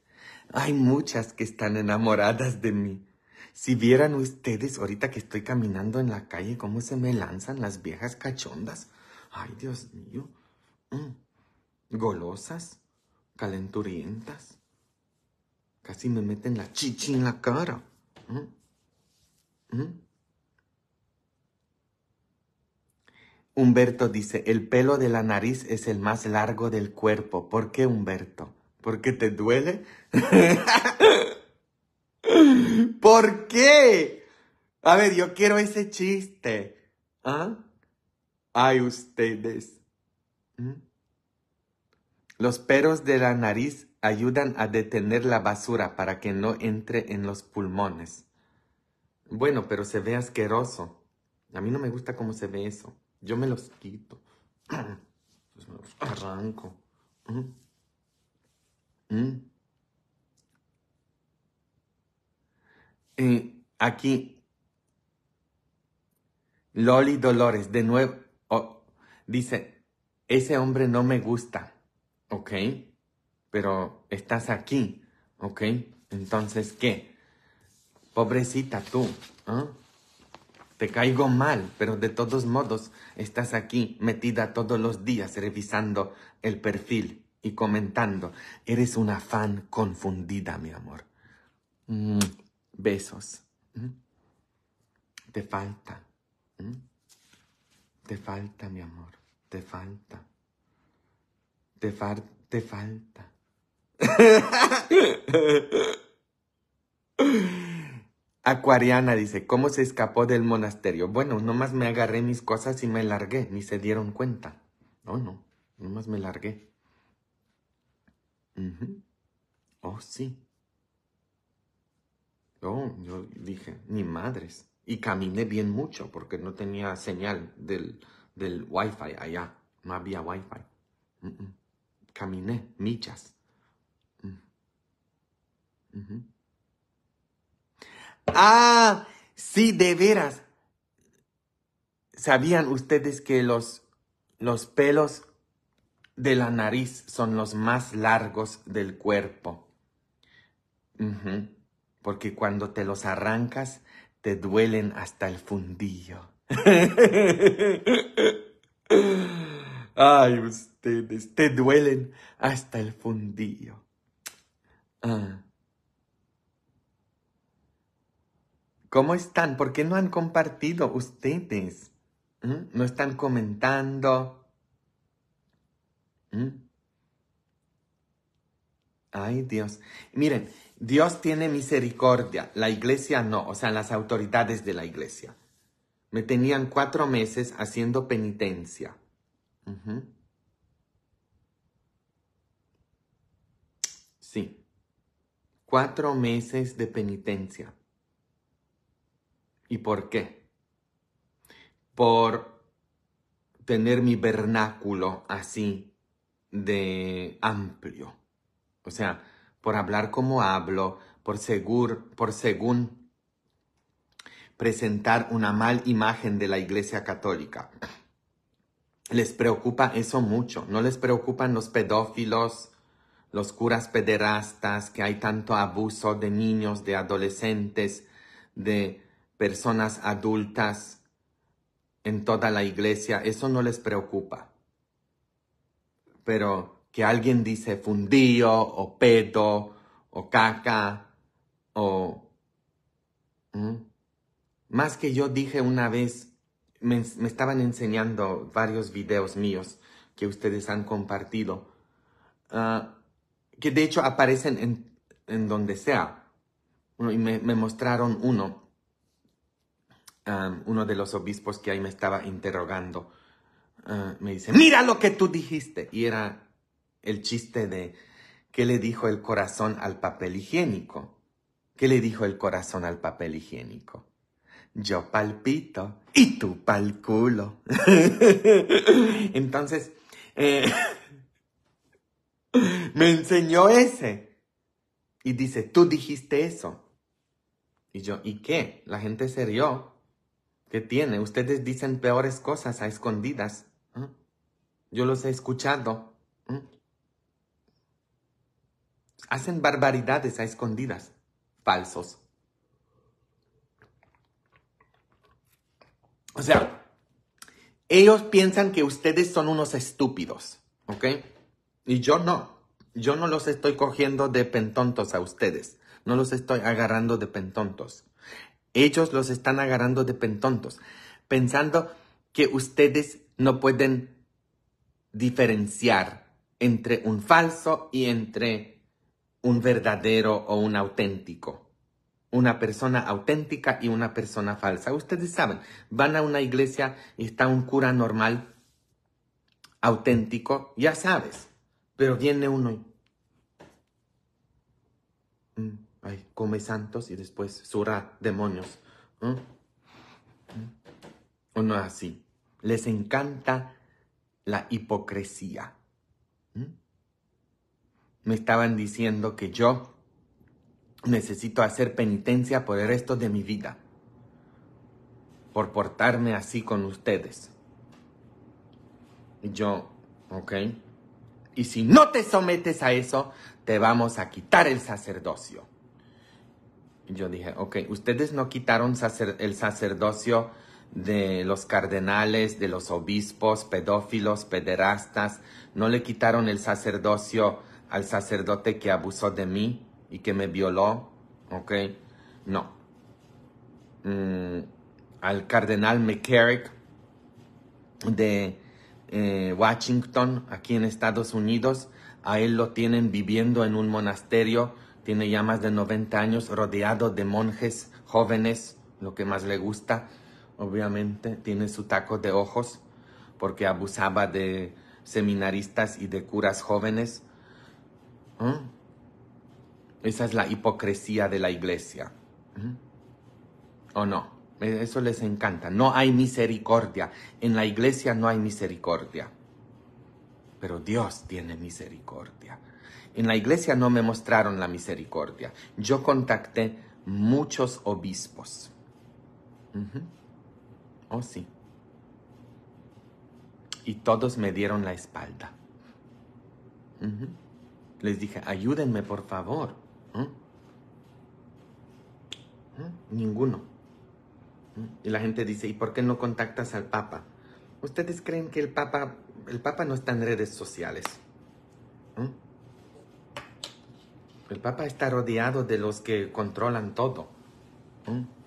Hay muchas que están enamoradas de mí. Si vieran ustedes ahorita que estoy caminando en la calle, cómo se me lanzan las viejas cachondas. Ay, Dios mío. Mm. golosas, calenturientas. Casi me meten la chichi en la cara. Mm. Mm. Humberto dice, el pelo de la nariz es el más largo del cuerpo. ¿Por qué, Humberto? ¿Porque te duele? ¿Por qué? A ver, yo quiero ese chiste. ¿Ah? Ay, ustedes. Los peros de la nariz ayudan a detener la basura para que no entre en los pulmones. Bueno, pero se ve asqueroso. A mí no me gusta cómo se ve eso. Yo me los quito. Pues me los arranco. Eh, aquí, Loli Dolores, de nuevo, oh, dice, ese hombre no me gusta, ¿ok? Pero estás aquí, ¿ok? Entonces, ¿qué? Pobrecita tú, ¿eh? Te caigo mal, pero de todos modos estás aquí metida todos los días revisando el perfil y comentando. Eres una fan confundida, mi amor. Mm, besos. Mm. Te falta. Mm. Te falta, mi amor. Te falta. Te, te falta. Acuariana dice, ¿cómo se escapó del monasterio? Bueno, nomás me agarré mis cosas y me largué, ni se dieron cuenta. No, no, nomás me largué. Oh, sí. Oh, yo dije, ni madres. Y caminé bien mucho porque no tenía señal del, del wifi allá. No había wifi. Mm Caminé mm-hmm. Michas. Ah, sí, de veras. ¿Sabían ustedes que los, los pelos de la nariz son los más largos del cuerpo? Mm-hmm. Porque cuando te los arrancas, te duelen hasta el fundillo. Ay, ustedes te duelen hasta el fundillo. Ah. ¿Cómo están? ¿Por qué no han compartido ustedes? ¿Mm? ¿No están comentando? ¿Mm? Ay, Dios. Miren, Dios tiene misericordia, la iglesia no, o sea, las autoridades de la iglesia. Me tenían cuatro meses haciendo penitencia. Sí. Cuatro meses de penitencia. ¿Y por qué? Por tener mi vernáculo así de amplio. O sea, por hablar como hablo, por, segur, por según presentar una mal imagen de la Iglesia Católica. Les preocupa eso mucho. No les preocupan los pedófilos, los curas pederastas, que hay tanto abuso de niños, de adolescentes, de personas adultas en toda la iglesia. Eso no les preocupa. Pero que alguien dice fundío o pedo o caca o... Más que yo dije una vez, me, estaban enseñando varios videos míos que ustedes han compartido, ah, que de hecho aparecen en, en donde sea. Y me, mostraron uno, ah, uno de los obispos que ahí me estaba interrogando. Ah, me dice, mira lo que tú dijiste. Y era el chiste de qué le dijo el corazón al papel higiénico. ¿Qué le dijo el corazón al papel higiénico? yo palpito y tú pal Entonces, eh, me enseñó ese. Y dice, tú dijiste eso. Y yo, ¿y qué? La gente se rió. ¿Qué tiene? Ustedes dicen peores cosas a escondidas. ¿Mm? Yo los he escuchado. ¿Mm? Hacen barbaridades a escondidas. Falsos. O sea, ellos piensan que ustedes son unos estúpidos, ¿ok? Y yo no. Yo no los estoy cogiendo de pentontos a ustedes. No los estoy agarrando de pentontos. Ellos los están agarrando de pentontos, pensando que ustedes no pueden diferenciar entre un falso y entre un verdadero o un auténtico una persona auténtica y una persona falsa. Ustedes saben, van a una iglesia y está un cura normal, auténtico, ya sabes, pero viene uno y... Mm, ay, come santos y después sura demonios. Mm. O no así. Les encanta la hipocresía. Me estaban diciendo que yo necesito hacer penitencia por el resto de mi vida, por portarme así con ustedes. Y yo, ok. Y si no te sometes a eso, te vamos a quitar el sacerdocio. Y yo dije, ok, ustedes no quitaron el sacerdocio de los cardenales, de los obispos, pedófilos, pederastas, no le quitaron el sacerdocio al sacerdote que abusó de mí, y que me violó, ¿ok? No. Mm, al cardenal McCarrick de eh, Washington, aquí en Estados Unidos, a él lo tienen viviendo en un monasterio, tiene ya más de 90 años, rodeado de monjes jóvenes, lo que más le gusta, obviamente, tiene su taco de ojos, porque abusaba de seminaristas y de curas jóvenes. ¿Mm? Esa es la hipocresía de la iglesia. ¿O no? E, eso les encanta. No hay misericordia. En la iglesia no hay misericordia. Pero Dios tiene misericordia. En la iglesia no me mostraron la misericordia. Yo contacté muchos obispos. O Oh, sí. Y todos me dieron la espalda. Les dije, ayúdenme por favor. ¿Mm? ¿Mm? Ninguno. ¿Mm? Y la gente dice, ¿y por qué no contactas al Papa? ¿Ustedes creen que el Papa, el Papa no está en redes sociales? El Papa está rodeado de los que controlan todo.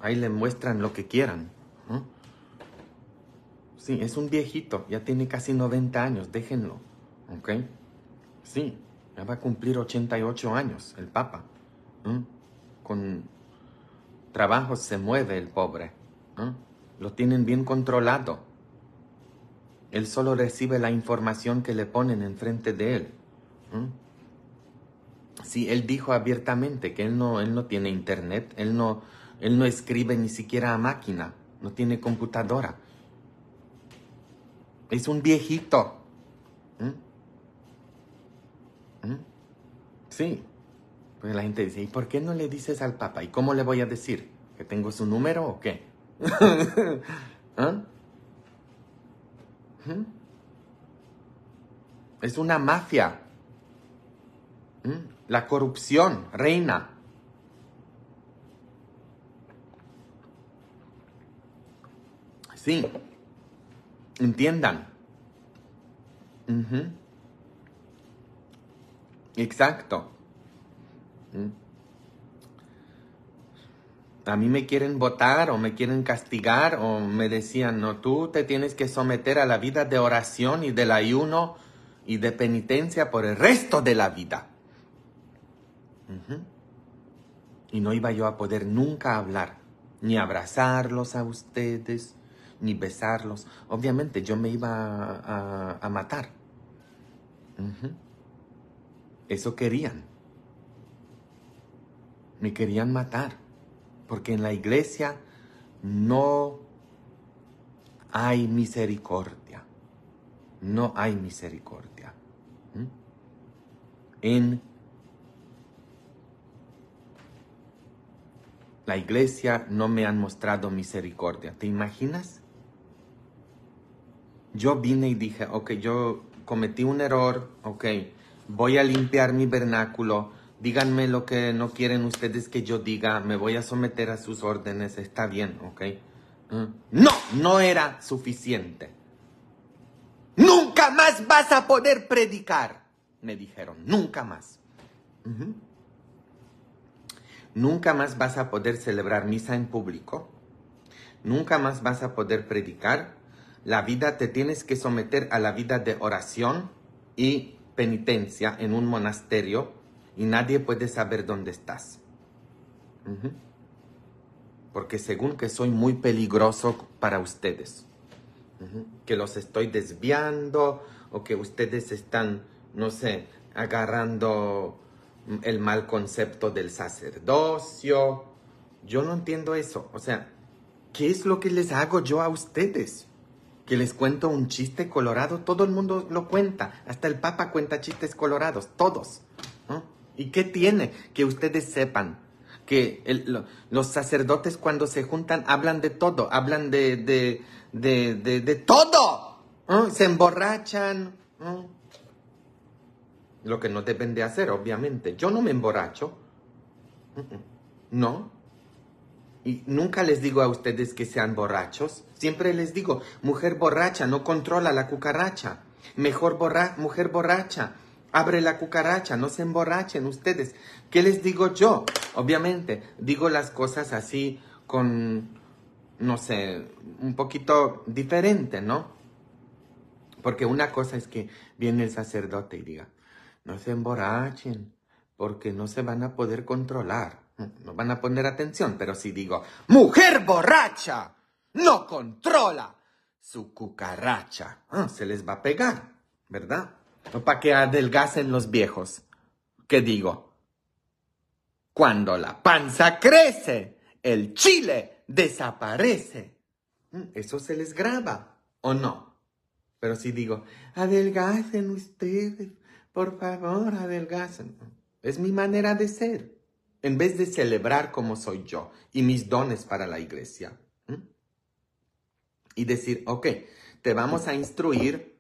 Ahí le muestran lo que quieran. Sí, es un viejito, ya tiene casi 90 años, déjenlo. ¿Ok? Sí, ya va a cumplir 88 años el Papa. Con trabajo se mueve el pobre. Lo tienen bien controlado. Él solo recibe la información que le ponen enfrente de él. Si él dijo abiertamente que él no, él no tiene internet, él no, él no escribe ni siquiera a máquina, no tiene computadora. Es un viejito. Sí. Pues la gente dice, ¿y por qué no le dices al Papa? ¿Y cómo le voy a decir? ¿Que tengo su número o qué? ¿Ah? ¿Mm? Es una mafia. ¿Mm? La corrupción reina. Sí. Entiendan. Exacto. Mm. A mí me quieren votar o me quieren castigar o me decían, no, tú te tienes que someter a la vida de oración y del ayuno y de penitencia por el resto de la vida. Y no iba yo a poder nunca hablar, ni abrazarlos a ustedes, ni besarlos. Obviamente yo me iba a, matar. Eso querían. Me querían matar, porque en la iglesia no hay misericordia. No hay misericordia. En la iglesia no me han mostrado misericordia. ¿Te imaginas? Yo vine y dije, ok, yo cometí un error, ok, voy a limpiar mi vernáculo, Díganme lo que no quieren ustedes que yo diga. Me voy a someter a sus órdenes. Está bien, ¿ok? Mm. No, no era suficiente. Nunca más vas a poder predicar, me dijeron. Nunca más. Nunca más vas a poder celebrar misa en público. Nunca más vas a poder predicar. La vida te tienes que someter a la vida de oración y penitencia en un monasterio y nadie puede saber dónde estás. Porque según que soy muy peligroso para ustedes, que los estoy desviando o que ustedes están, no sé, agarrando mm, el mal concepto del sacerdocio. Yo no entiendo eso. O sea, ¿qué es lo que les hago yo a ustedes? Que les cuento un chiste colorado, todo el mundo lo cuenta. Hasta el Papa cuenta chistes colorados, todos. ¿Y qué tiene que ustedes sepan? Que los sacerdotes cuando se juntan hablan de todo, hablan de, de, de, todo. Se emborrachan. Lo que no deben de hacer, obviamente. Yo no me emborracho. No. Y nunca les digo a ustedes que sean borrachos. Siempre les digo, mujer borracha no controla la cucaracha. Mejor mujer borracha Abre la cucaracha, no se emborrachen ustedes. ¿Qué les digo yo? Obviamente, digo las cosas así con, no sé, un poquito diferente, ¿no? Porque una cosa es que viene el sacerdote y diga, no se emborrachen, porque no se van a poder controlar. No van a poner atención, pero si digo, mujer borracha, no controla su cucaracha, ah, se les va a pegar, ¿verdad? para que adelgacen los viejos. ¿Qué digo? Cuando la panza crece, el chile desaparece. Mm, eso se les graba, ¿o no? Pero si sí digo, adelgacen ustedes, por favor, adelgacen. Es mi manera de ser, en vez de celebrar como soy yo y mis dones para la iglesia. Y decir, ok, te vamos a instruir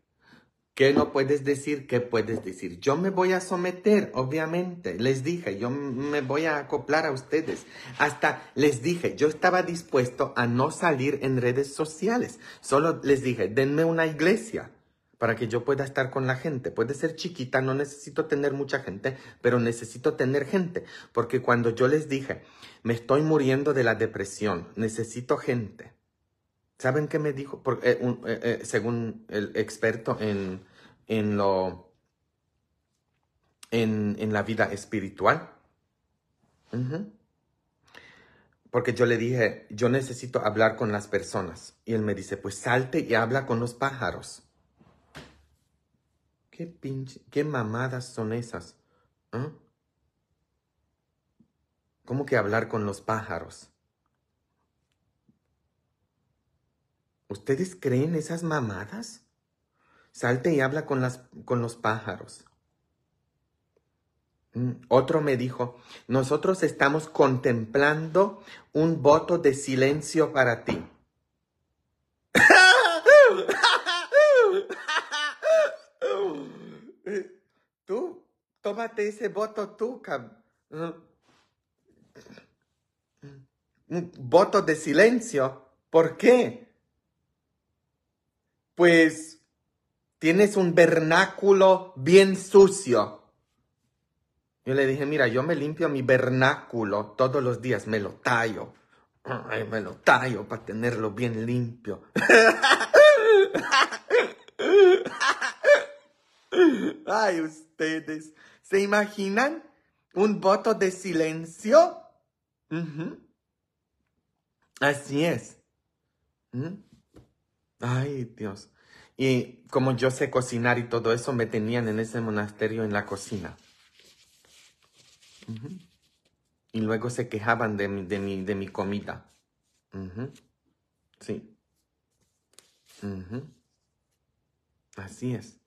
¿Qué no puedes decir? ¿Qué puedes decir? Yo me voy a someter, obviamente. Les dije, yo me voy a acoplar a ustedes. Hasta les dije, yo estaba dispuesto a no salir en redes sociales. Solo les dije, denme una iglesia para que yo pueda estar con la gente. Puede ser chiquita, no necesito tener mucha gente, pero necesito tener gente. Porque cuando yo les dije, me estoy muriendo de la depresión, necesito gente. ¿Saben qué me dijo? Eh, eh, eh, según el experto en, en lo. En, la vida espiritual. Porque yo le dije, yo necesito hablar con las personas. Y él me dice, pues salte y habla con los pájaros. ¿Qué pinche, qué mamadas son esas? ¿Ah? ¿Cómo que hablar con los pájaros? ¿Ustedes creen esas mamadas? Salte y habla con, con los pájaros. Mm, otro me dijo, nosotros estamos contemplando un voto de silencio para ti. Tú, tómate ese voto tú, Un mm, mm, voto de silencio. ¿Por qué? pues tienes un vernáculo bien sucio. Yo le dije, mira, yo me limpio mi vernáculo todos los días, me lo tallo. me lo tallo para tenerlo bien limpio. Ay, ustedes, ¿se imaginan un voto de silencio? Así es. Ay, Dios. Y como yo sé cocinar y todo eso, me tenían en ese monasterio en la cocina. Y luego se quejaban de mi, de mi, de mi comida. Sí. Así es.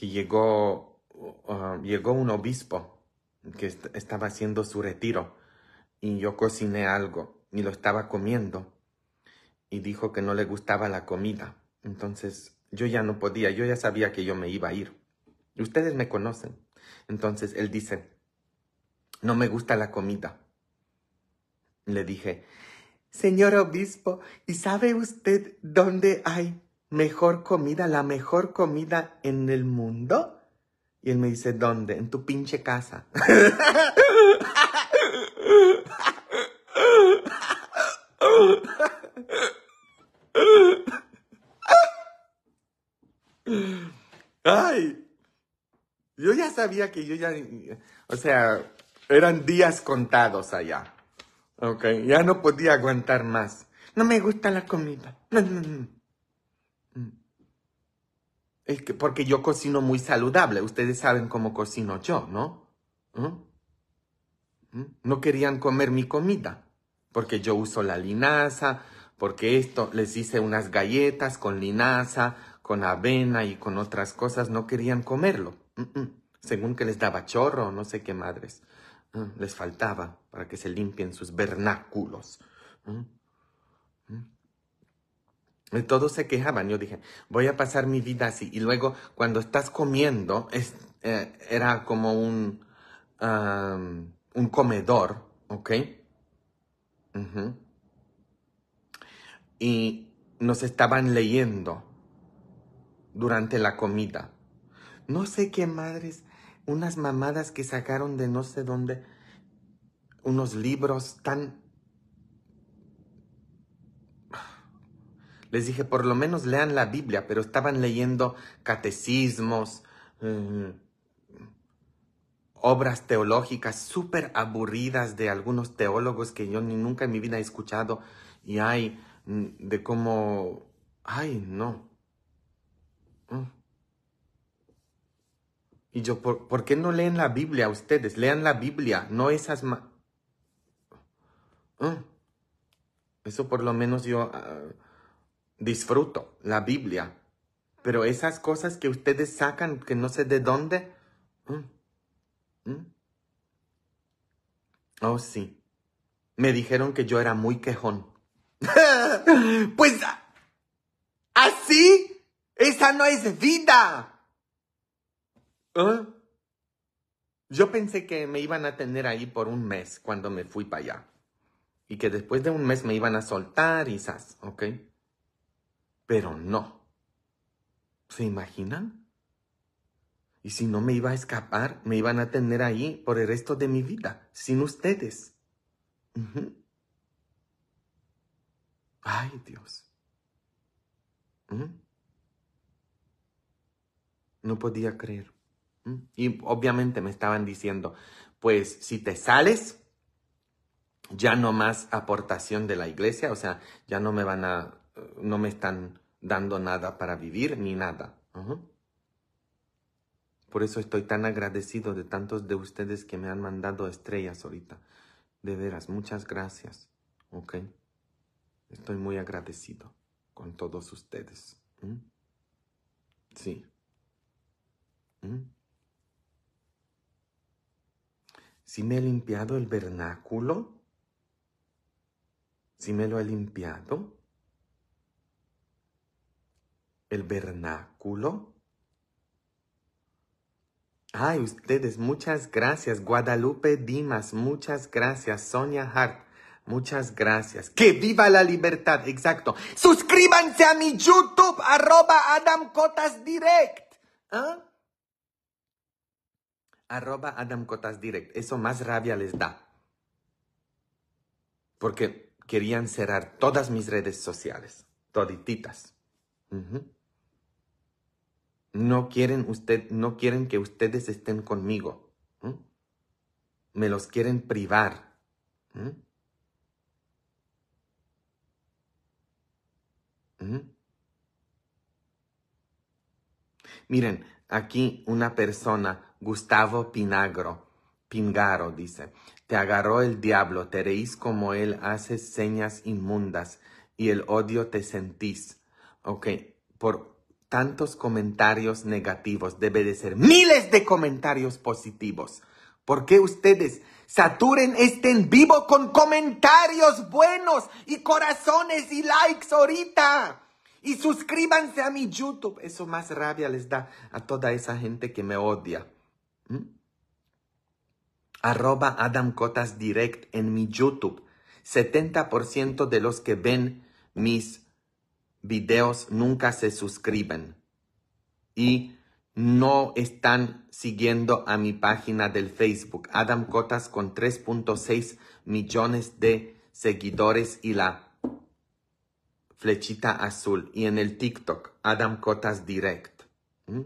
Y llegó, uh, llegó un obispo que estaba haciendo su retiro y yo cociné algo y lo estaba comiendo y dijo que no le gustaba la comida. Entonces yo ya no podía, yo ya sabía que yo me iba a ir. Ustedes me conocen. Entonces él dice, no me gusta la comida. Le dije, señor obispo, ¿y sabe usted dónde hay mejor comida, la mejor comida en el mundo? Y él me dice, ¿dónde? En tu pinche casa. Ay, yo ya sabía que yo ya, o sea, eran días contados allá. Ok, ya no podía aguantar más. No me gusta la comida. Mm. Es que porque yo cocino muy saludable. Ustedes saben cómo cocino yo, ¿no? ¿Mm? No querían comer mi comida, porque yo uso la linaza, porque esto les hice unas galletas con linaza, con avena y con otras cosas, no querían comerlo. Según que les daba chorro, no sé qué madres. Mm, les faltaba para que se limpien sus vernáculos. Mm. Mm. Y todos se quejaban. Yo dije, voy a pasar mi vida así. Y luego, cuando estás comiendo, es, eh, era como un un comedor, ¿ok? Y nos estaban leyendo durante la comida. No sé qué madres, unas mamadas que sacaron de no sé dónde, unos libros tan... Les dije, por lo menos lean la Biblia, pero estaban leyendo catecismos. Eh, obras teológicas súper aburridas de algunos teólogos que yo ni, nunca en mi vida he escuchado y hay mm, de cómo, ay, no. Mm. Y yo, ¿por, ¿por qué no leen la Biblia ustedes? Lean la Biblia, no esas... Ma... Mm. Eso por lo menos yo ah, disfruto, la Biblia. Pero esas cosas que ustedes sacan que no sé de dónde... ¿Mm? Oh, sí. Me dijeron que yo era muy quejón. pues así, esa no es vida. ¿Ah? Yo pensé que me iban a tener ahí por un mes cuando me fui para allá. Y que después de un mes me iban a soltar y ¿ok? Pero no. ¿Se imaginan? Y si no me iba a escapar, me iban a tener ahí por el resto de mi vida, sin ustedes. Ay, Dios. No podía creer. Y obviamente me estaban diciendo, pues si te sales, ya no más aportación de la iglesia, o sea, ya no me van a, eh, no me están dando nada para vivir ni nada. Por eso estoy tan agradecido de tantos de ustedes que me han mandado estrellas ahorita. De veras, muchas gracias. ¿Ok? Estoy muy agradecido con todos ustedes. Sí. Si me he limpiado el vernáculo, si me lo he limpiado, el vernáculo, Ay, ustedes, muchas gracias. Guadalupe Dimas, muchas gracias. Sonia Hart, muchas gracias. Que viva la libertad, exacto. Suscríbanse a mi YouTube, arroba Adam Cotas Direct. ¿Ah? Arroba Adam Cotas Direct. Eso más rabia les da. Porque querían cerrar todas mis redes sociales, todititas. No quieren usted, no quieren que ustedes estén conmigo. Me los quieren privar. Miren, aquí una persona, Gustavo Pinagro, Pingaro dice, te agarró el diablo, te reís como él, hace señas inmundas y el odio te sentís. Ok, por tantos comentarios negativos, debe de ser miles de comentarios positivos. ¿Por qué ustedes saturen este en vivo con comentarios buenos y corazones y likes ahorita? Y suscríbanse a mi YouTube. Eso más rabia les da a toda esa gente que me odia. ¿Mm? Arroba Adam Cotas Direct en mi YouTube. 70% de los que ven mis videos nunca se suscriben y no están siguiendo a mi página del Facebook. Adam Cotas con 3.6 millones de seguidores y la flechita azul. Y en el TikTok, Adam Cotas Direct. ¿Mm?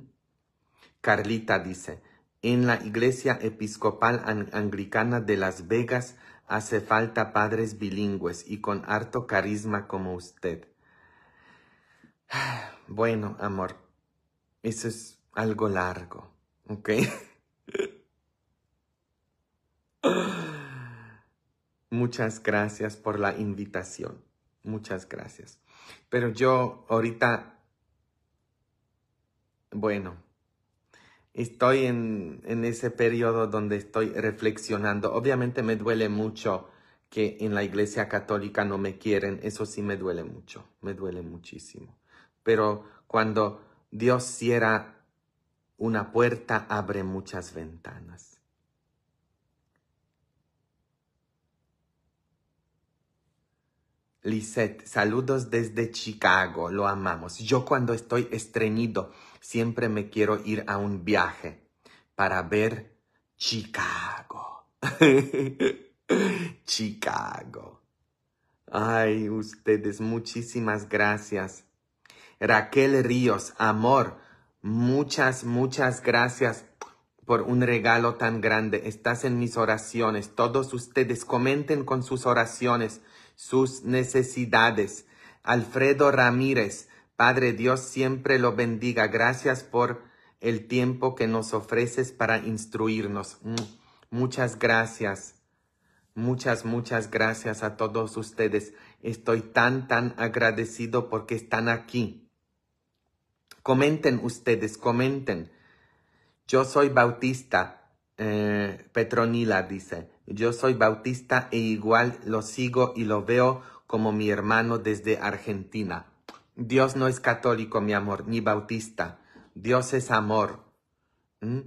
Carlita dice, en la iglesia episcopal anglicana de Las Vegas hace falta padres bilingües y con harto carisma como usted. Bueno, amor, eso es algo largo, ¿ok? Muchas gracias por la invitación. Muchas gracias. Pero yo ahorita, bueno, estoy en, en, ese periodo donde estoy reflexionando. Obviamente me duele mucho que en la Iglesia Católica no me quieren. Eso sí me duele mucho. Me duele muchísimo pero cuando Dios cierra una puerta, abre muchas ventanas. Lisette, saludos desde Chicago, lo amamos. Yo cuando estoy estreñido, siempre me quiero ir a un viaje para ver Chicago. Chicago. Ay, ustedes, muchísimas gracias. Raquel Ríos, amor, muchas, muchas gracias por un regalo tan grande. Estás en mis oraciones. Todos ustedes comenten con sus oraciones, sus necesidades. Alfredo Ramírez, Padre Dios siempre lo bendiga. Gracias por el tiempo que nos ofreces para instruirnos. Mm, muchas gracias. Muchas, muchas gracias a todos ustedes. Estoy tan, tan agradecido porque están aquí Comenten ustedes, comenten. Yo soy bautista, eh, Petronila dice. Yo soy bautista e igual lo sigo y lo veo como mi hermano desde Argentina. Dios no es católico, mi amor, ni bautista. Dios es amor. ¿Mm?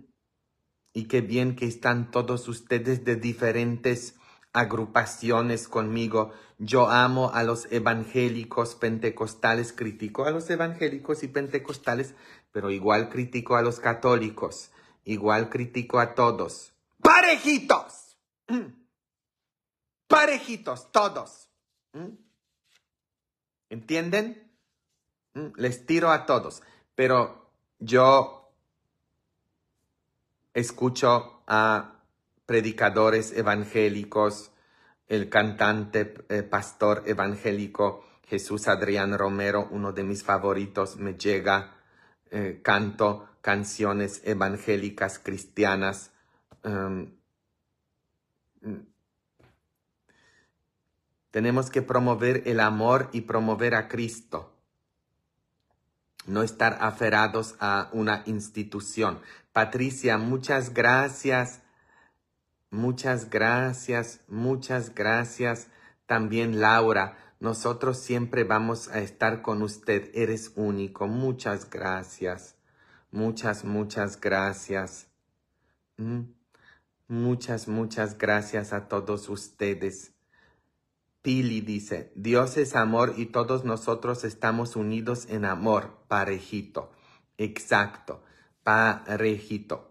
Y qué bien que están todos ustedes de diferentes agrupaciones conmigo yo amo a los evangélicos pentecostales, critico a los evangélicos y pentecostales, pero igual critico a los católicos, igual critico a todos. Parejitos. Parejitos, todos. ¿Mm? ¿Entienden? ¿Mm? Les tiro a todos, pero yo escucho a predicadores evangélicos, el cantante eh, pastor evangélico Jesús Adrián Romero, uno de mis favoritos, me llega, eh, canto canciones evangélicas cristianas. Em, tenemos que promover el amor y promover a Cristo. No estar aferrados a una institución. Patricia, muchas gracias Muchas gracias, muchas gracias. También Laura, nosotros siempre vamos a estar con usted. Eres único. Muchas gracias. Muchas, muchas gracias. Mm. Muchas, muchas gracias a todos ustedes. Pili dice, Dios es amor y todos nosotros estamos unidos en amor, parejito. Exacto, parejito.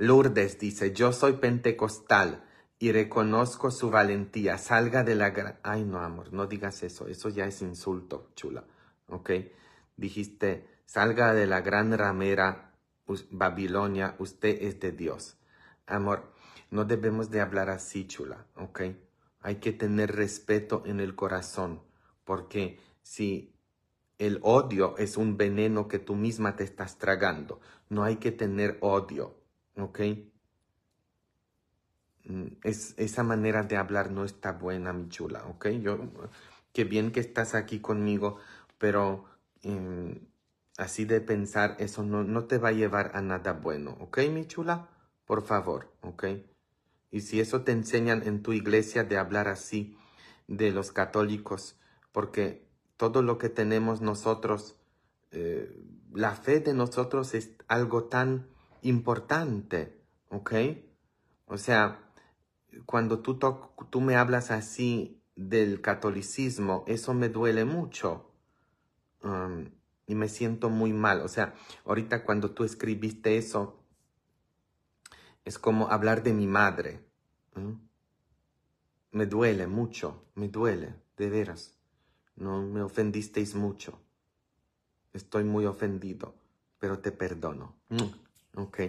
Lourdes dice, yo soy pentecostal y reconozco su valentía. Salga de la... Ay, no, amor, no digas eso. Eso ya es insulto, chula. ¿Ok? Dijiste, salga de la gran ramera Babilonia, usted es de Dios. Amor, no debemos de hablar así, chula. ¿Ok? Hay que tener respeto en el corazón, porque si el odio es un veneno que tú misma te estás tragando, no hay que tener odio, ¿ok? Mm, es, esa manera de hablar no está buena, mi chula, ¿ok? Yo, qué bien que estás aquí conmigo, pero em, así de pensar, eso no, no te va a llevar a nada bueno, ¿ok, mi chula? Por favor, ¿ok? Y si eso te enseñan en tu iglesia de hablar así de los católicos, porque todo lo que tenemos nosotros, eh, la fe de nosotros es algo tan importante, ¿ok? O sea, cuando tú, tú me hablas así del catolicismo, eso me duele mucho um, y me siento muy mal. O sea, ahorita cuando tú escribiste eso, es como hablar de mi madre. Me duele mucho, me duele, de veras. No me ofendisteis mucho. Estoy muy ofendido, pero te perdono. Ok.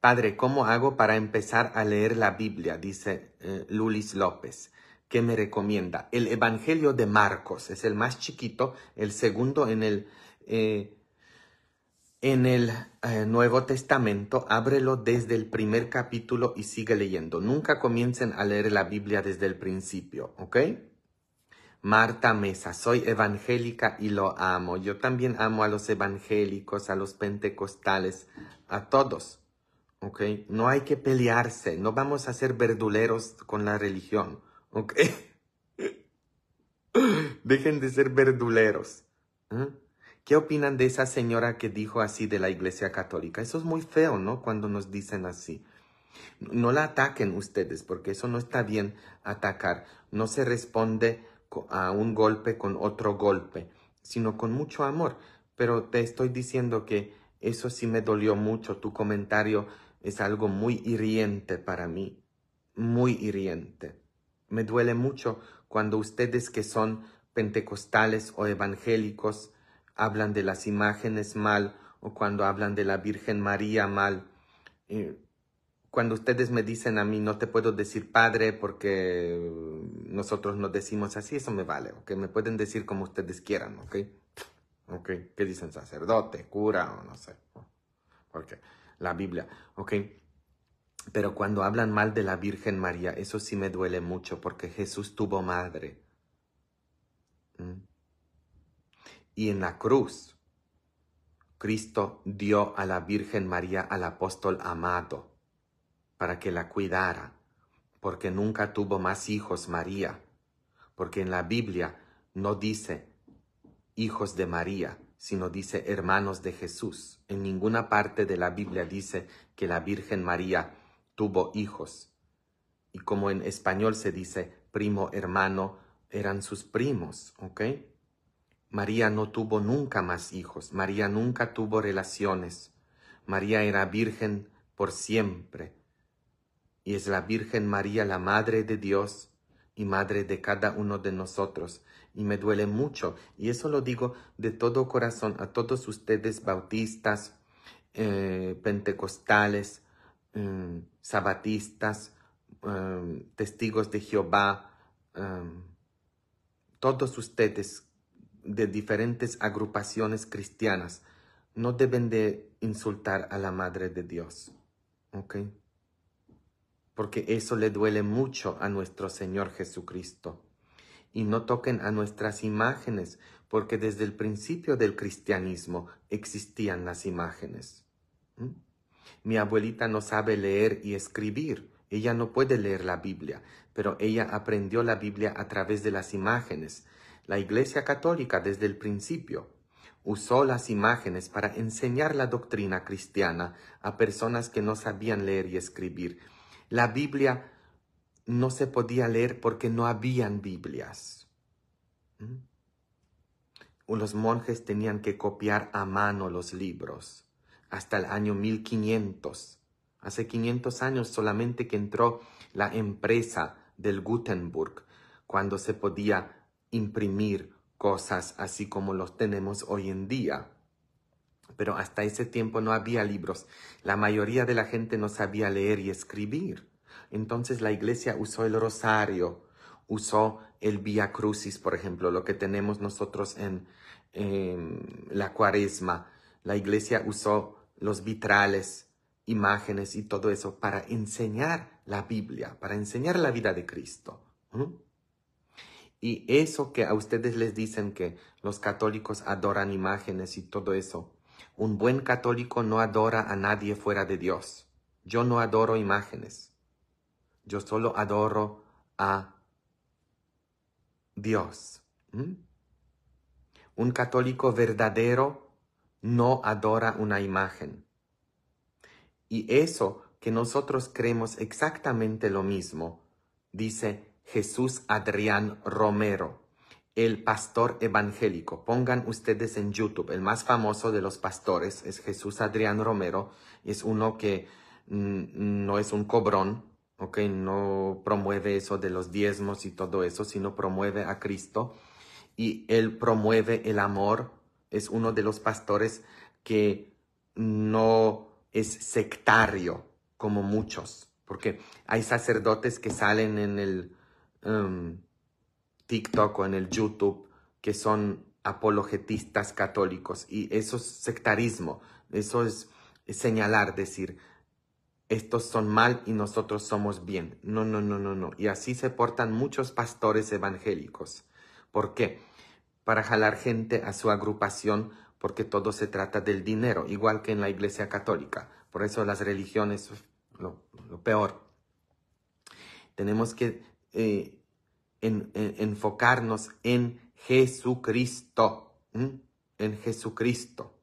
Padre, ¿cómo hago para empezar a leer la Biblia? Dice eh, Lulis López. ¿Qué me recomienda? El Evangelio de Marcos es el más chiquito, el segundo en el, eh, en el eh, Nuevo Testamento. Ábrelo desde el primer capítulo y sigue leyendo. Nunca comiencen a leer la Biblia desde el principio, ¿ok? Marta Mesa, soy evangélica y lo amo. Yo también amo a los evangélicos, a los pentecostales, a todos. ¿Ok? No hay que pelearse, no vamos a ser verduleros con la religión. ¿Ok? Dejen de ser verduleros. ¿eh? ¿Qué opinan de esa señora que dijo así de la Iglesia Católica? Eso es muy feo, ¿no? Cuando nos dicen así. No la ataquen ustedes, porque eso no está bien atacar. No se responde a un golpe con otro golpe, sino con mucho amor. Pero te estoy diciendo que eso sí me dolió mucho. Tu comentario es algo muy hiriente para mí, muy hiriente. Me duele mucho cuando ustedes que son pentecostales o evangélicos hablan de las imágenes mal o cuando hablan de la Virgen María mal. Eh, cuando ustedes me dicen a mí no te puedo decir padre porque nosotros no decimos así, eso me vale, ¿ok? Me pueden decir como ustedes quieran, ¿ok? ¿Ok? ¿Qué dicen? Sacerdote, cura o no sé. Porque la Biblia, ¿ok? Pero cuando hablan mal de la Virgen María, eso sí me duele mucho porque Jesús tuvo madre. ¿Mm? Y en la cruz, Cristo dio a la Virgen María al apóstol amado para que la cuidara, porque nunca tuvo más hijos María, porque en la Biblia no dice hijos de María, sino dice hermanos de Jesús. En ninguna parte de la Biblia dice que la Virgen María tuvo hijos. Y como en español se dice primo, hermano, eran sus primos, ¿ok? María no tuvo nunca más hijos, María nunca tuvo relaciones, María era virgen por siempre, y es la Virgen María la Madre de Dios y Madre de cada uno de nosotros. Y me duele mucho, y eso lo digo de todo corazón a todos ustedes bautistas, eh, pentecostales, em, sabatistas, em, testigos de Jehová, em, todos ustedes de diferentes agrupaciones cristianas no deben de insultar a la Madre de Dios. ¿ok?, porque eso le duele mucho a nuestro Señor Jesucristo. Y no toquen a nuestras imágenes, porque desde el principio del cristianismo existían las imágenes. ¿Mm? Mi abuelita no sabe leer y escribir, ella no puede leer la Biblia, pero ella aprendió la Biblia a través de las imágenes. La Iglesia Católica desde el principio usó las imágenes para enseñar la doctrina cristiana a personas que no sabían leer y escribir, la Biblia no se podía leer porque no habían Biblias. Los ¿Mm? monjes tenían que copiar a mano los libros hasta el año 1500. Hace 500 años solamente que entró la empresa del Gutenberg, cuando se podía imprimir cosas así como los tenemos hoy en día pero hasta ese tiempo no había libros. La mayoría de la gente no sabía leer y escribir. Entonces la iglesia usó el rosario, usó el Via Crucis, por ejemplo, lo que tenemos nosotros en, la cuaresma. La iglesia usó los vitrales, imágenes y todo eso para enseñar la Biblia, para enseñar la vida de Cristo. Y eso que a ustedes les dicen que los católicos adoran imágenes y todo eso, un buen católico no adora a nadie fuera de Dios. Yo no adoro imágenes. Yo solo adoro a Dios. ¿Mm? Un católico verdadero no adora una imagen. Y eso que nosotros creemos exactamente lo mismo, dice Jesús Adrián Romero. El pastor evangélico. Pongan ustedes en YouTube. El más famoso de los pastores es Jesús Adrián Romero. Es uno que mm, no es un cobrón, okay, No promueve eso de los diezmos y todo eso, sino promueve a Cristo. Y él promueve el amor. Es uno de los pastores que no es sectario, como muchos. Porque hay sacerdotes que salen en el... Em, TikTok o en el YouTube que son apologetistas católicos y eso es sectarismo, eso es señalar, decir, estos son mal y nosotros somos bien. No, no, no, no, no. Y así se portan muchos pastores evangélicos. ¿Por qué? Para jalar gente a su agrupación porque todo se trata del dinero, igual que en la Iglesia Católica. Por eso las religiones, lo, lo peor. Tenemos que eh, en, enfocarnos en Jesucristo, en Jesucristo.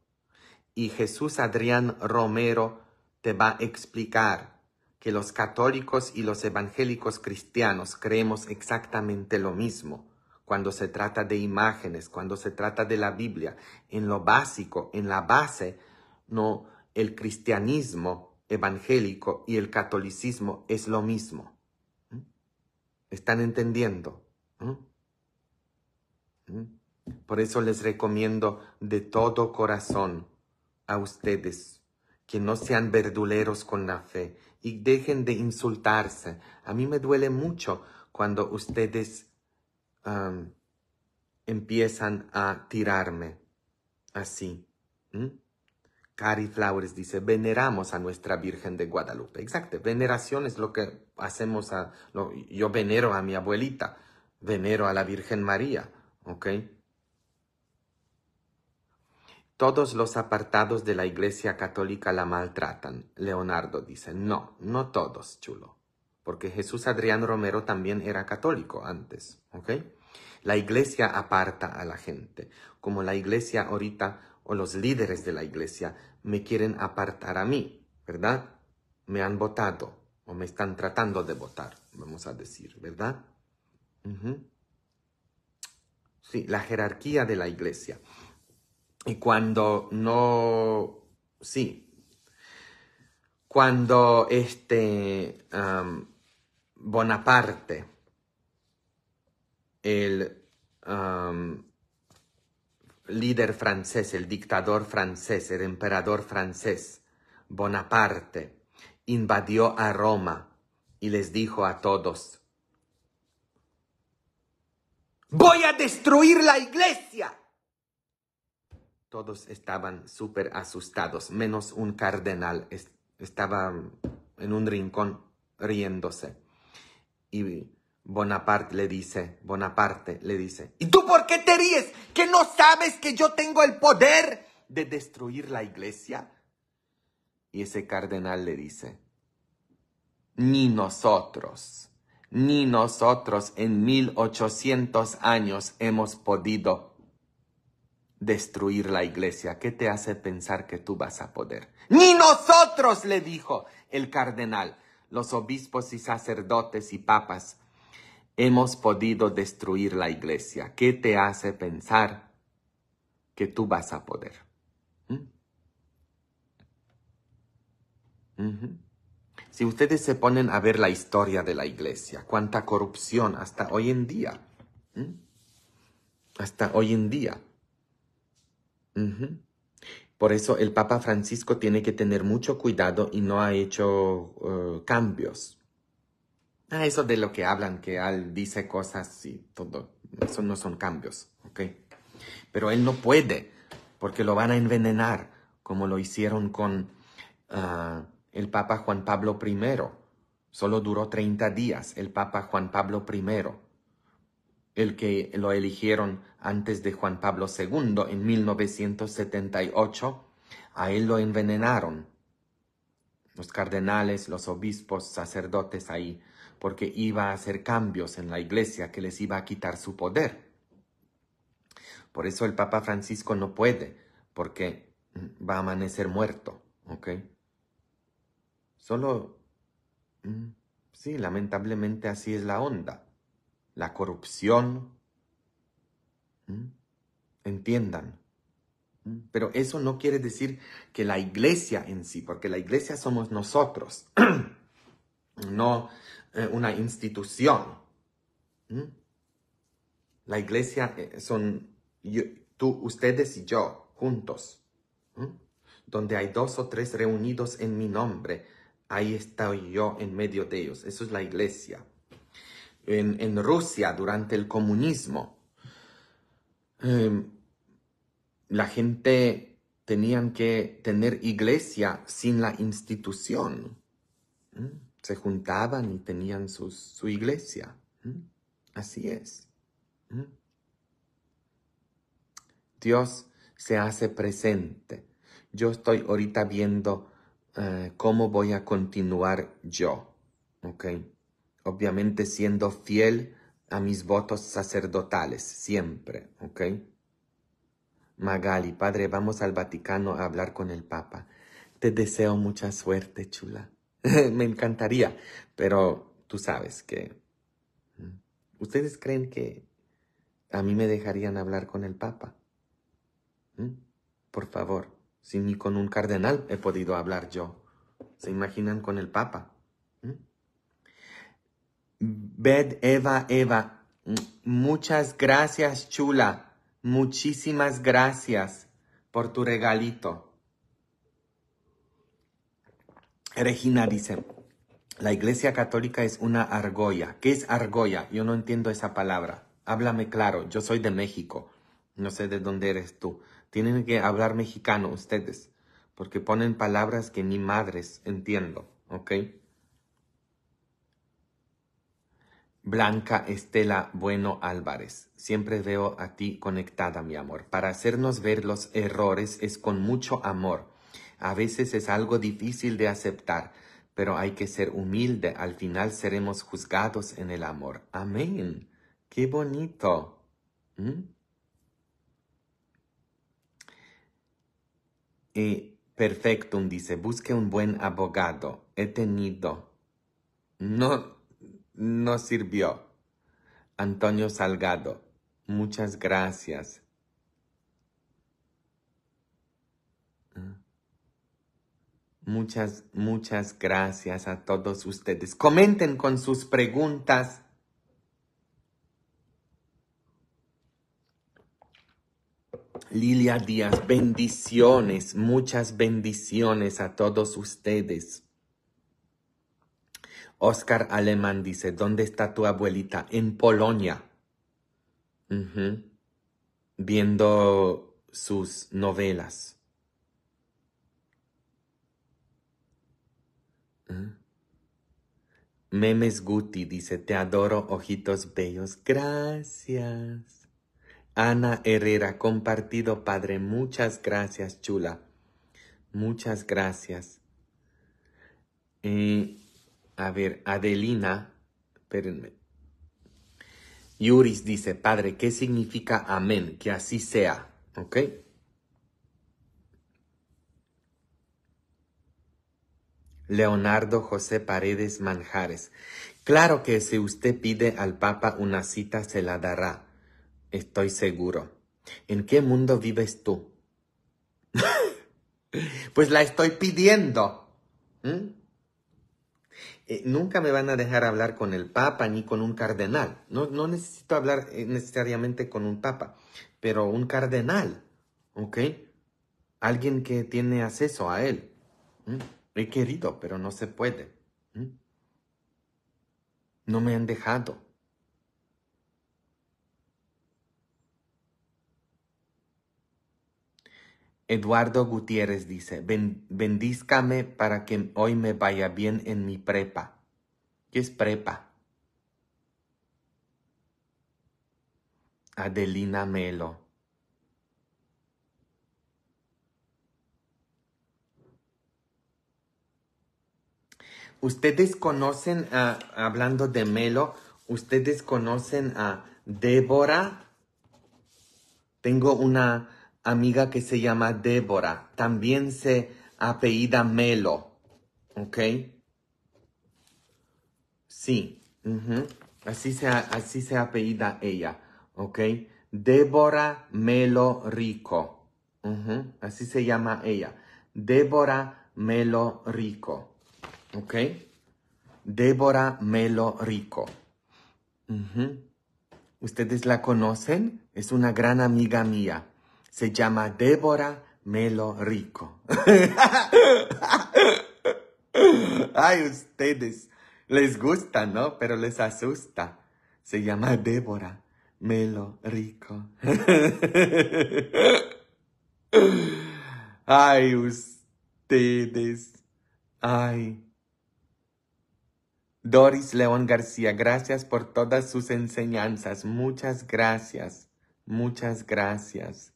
Y Jesús Adrián Romero te va a explicar que los católicos y los evangélicos cristianos creemos exactamente lo mismo cuando se trata de imágenes, cuando se trata de la Biblia, en lo básico, en la base, no el cristianismo evangélico y el catolicismo es lo mismo están entendiendo. Por eso les recomiendo de todo corazón a ustedes que no sean verduleros con la fe y dejen de insultarse. A mí me duele mucho cuando ustedes empiezan a tirarme así. Cari Flowers dice, veneramos a nuestra Virgen de Guadalupe. Exacto, veneración es lo que hacemos a... yo venero a mi abuelita, venero a la Virgen María, ¿ok? Todos los apartados de la Iglesia Católica la maltratan. Leonardo dice, no, no todos, chulo. Porque Jesús Adrián Romero también era católico antes, ¿ok? La Iglesia aparta a la gente, como la Iglesia ahorita o los líderes de la iglesia me quieren apartar a mí, ¿verdad? Me han votado o me están tratando de votar, vamos a decir, ¿verdad? Sí, la jerarquía de la iglesia. Y cuando no, sí, cuando este Bonaparte, el líder francés, el dictador francés, el emperador francés, Bonaparte, invadió a Roma y les dijo a todos, voy a destruir la iglesia. Todos estaban súper asustados, menos un cardenal. Estaba en un rincón riéndose. Y Bonaparte le dice, Bonaparte le dice, ¿y tú por qué te ríes? ¿Que no sabes que yo tengo el poder de destruir la iglesia? Y ese cardenal le dice, ni nosotros, ni nosotros en 1800 años hemos podido destruir la iglesia. ¿Qué te hace pensar que tú vas a poder? Ni nosotros, le dijo el cardenal. Los obispos y sacerdotes y papas hemos podido destruir la iglesia. ¿Qué te hace pensar que tú vas a poder? ¿Mm? Si ustedes se ponen a ver la historia de la iglesia, cuánta corrupción hasta hoy en día. ¿Mm? Hasta hoy en día. Por eso el Papa Francisco tiene que tener mucho cuidado y no ha hecho eh, cambios. Ah, eso de lo que hablan, que él dice cosas y todo. Eso no son cambios, ¿ok? Pero él no puede, porque lo van a envenenar, como lo hicieron con ah, el Papa Juan Pablo I. Solo duró 30 días el Papa Juan Pablo I, el que lo eligieron antes de Juan Pablo II en 1978. A él lo envenenaron. Los cardenales, los obispos, sacerdotes ahí porque iba a hacer cambios en la iglesia que les iba a quitar su poder. Por eso el Papa Francisco no puede, porque va a amanecer muerto, ¿ok? Solo... Mm, sí, lamentablemente así es la onda. La corrupción. Mm, entiendan. Mm, pero eso no quiere decir que la iglesia en sí, porque la iglesia somos nosotros. No, eh, una institución. ¿Mm? La iglesia eh, son tú, ustedes y yo juntos. ¿Mm? Donde hay dos o tres reunidos en mi nombre, ahí estoy yo en medio de ellos. Eso es la iglesia. En, Rusia, durante el comunismo, em, la gente tenían que tener iglesia sin la institución. ¿Mm? se juntaban y tenían su iglesia. ¿Mm? Así es. ¿Mm? Dios se hace presente. Yo estoy ahorita viendo eh, cómo voy a continuar yo. Obviamente siendo fiel a mis votos sacerdotales, siempre. okay. Magali, padre, vamos al Vaticano a hablar con el Papa. Te deseo mucha suerte, chula. Me encantaría, pero tú sabes que... Mm, ¿Ustedes creen que a mí me dejarían hablar con el Papa? Mm, por favor, si ni con un cardenal he podido hablar yo. ¿Se imaginan con el Papa? Mm. Ved Eva, Eva, muchas gracias, chula. Muchísimas gracias por tu regalito. Regina dice, la Iglesia Católica es una argolla. ¿Qué es argolla? Yo no entiendo esa palabra. Háblame claro, yo soy de México. No sé de dónde eres tú. Tienen que hablar mexicano ustedes, porque ponen palabras que ni madres entiendo, ¿ok? Blanca Estela Bueno Álvarez, siempre veo a ti conectada, mi amor. Para hacernos ver los errores es con mucho amor a veces es algo difícil de aceptar, pero hay que ser humilde. Al final seremos juzgados en el amor. Amén. Qué bonito. ¿Mm? Y perfectum dice, busque un buen abogado. He tenido. No, no sirvió. Antonio Salgado, muchas gracias. Muchas, muchas gracias a todos ustedes. Comenten con sus preguntas. Lilia Díaz, bendiciones, muchas bendiciones a todos ustedes. Oscar Alemán dice, ¿dónde está tu abuelita? En Polonia. Viendo sus novelas. ¿Eh? Memes Guti dice, te adoro, ojitos bellos. Gracias. Ana Herrera, compartido, padre. Muchas gracias, chula. Muchas gracias. Eh, a ver, Adelina, espérenme. Yuris dice, padre, ¿qué significa amén? Que así sea, ¿ok? Leonardo José Paredes Manjares. Claro que si usted pide al Papa una cita, se la dará. Estoy seguro. ¿En qué mundo vives tú? pues la estoy pidiendo. ¿Mm? Eh, nunca me van a dejar hablar con el Papa ni con un cardenal. No, no necesito hablar eh, necesariamente con un Papa, pero un cardenal, ¿ok? Alguien que tiene acceso a él. ¿Mm? He querido, pero no se puede. No me han dejado. Eduardo Gutiérrez dice, bendízcame para que hoy me vaya bien en mi prepa. ¿Qué es prepa? Adelina Melo. Ustedes conocen, hablando de Melo, ustedes conocen a Débora. Tengo una amiga que se llama Débora. También se apellida Melo. ¿Ok? Sí. así, se, así se apellida ella. ¿Ok? Débora Melo Rico. Así se llama ella. Débora Melo Rico. ¿Ok? Débora Melo Rico. Ustedes la conocen, es una gran amiga mía. Se llama Débora Melo Rico. Ay, ustedes les gusta, ¿no? Pero les asusta. Se llama Débora Melo Rico. Ay, ustedes. Ay. Doris León García, gracias por todas sus enseñanzas. Muchas gracias. Muchas gracias.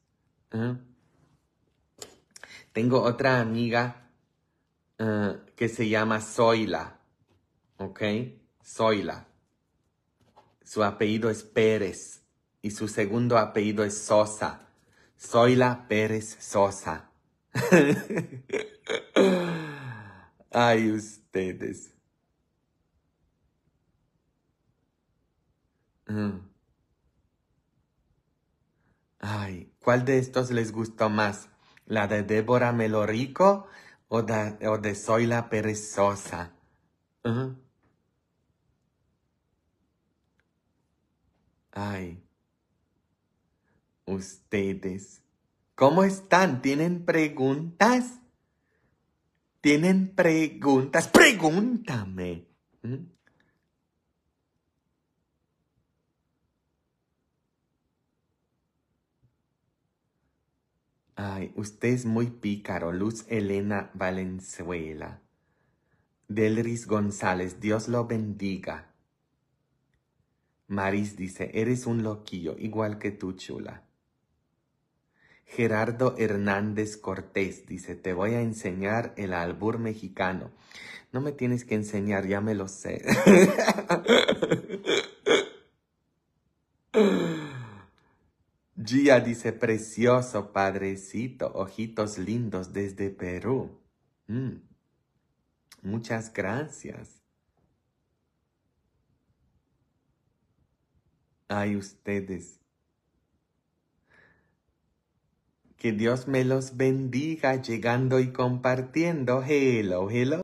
Tengo otra amiga ah, que se llama Zoila. ¿Ok? Soila. Su apellido es Pérez y su segundo apellido es Sosa. Soila Pérez Sosa. Ay, ustedes. Ay, ¿cuál de estos les gustó más? ¿La de Débora Melorico o de, o de Soy Perezosa? Ay, ustedes, ¿cómo están? ¿Tienen preguntas? ¿Tienen preguntas? Pregúntame. Ay, usted es muy pícaro, Luz Elena Valenzuela. Delris González, Dios lo bendiga. Maris dice, eres un loquillo, igual que tú, chula. Gerardo Hernández Cortés dice, te voy a enseñar el albur mexicano. No me tienes que enseñar, ya me lo sé. Gia dice, precioso padrecito, ojitos lindos desde Perú. Mm. Muchas gracias. Ay, ustedes. Que Dios me los bendiga llegando y compartiendo. Hello, hello.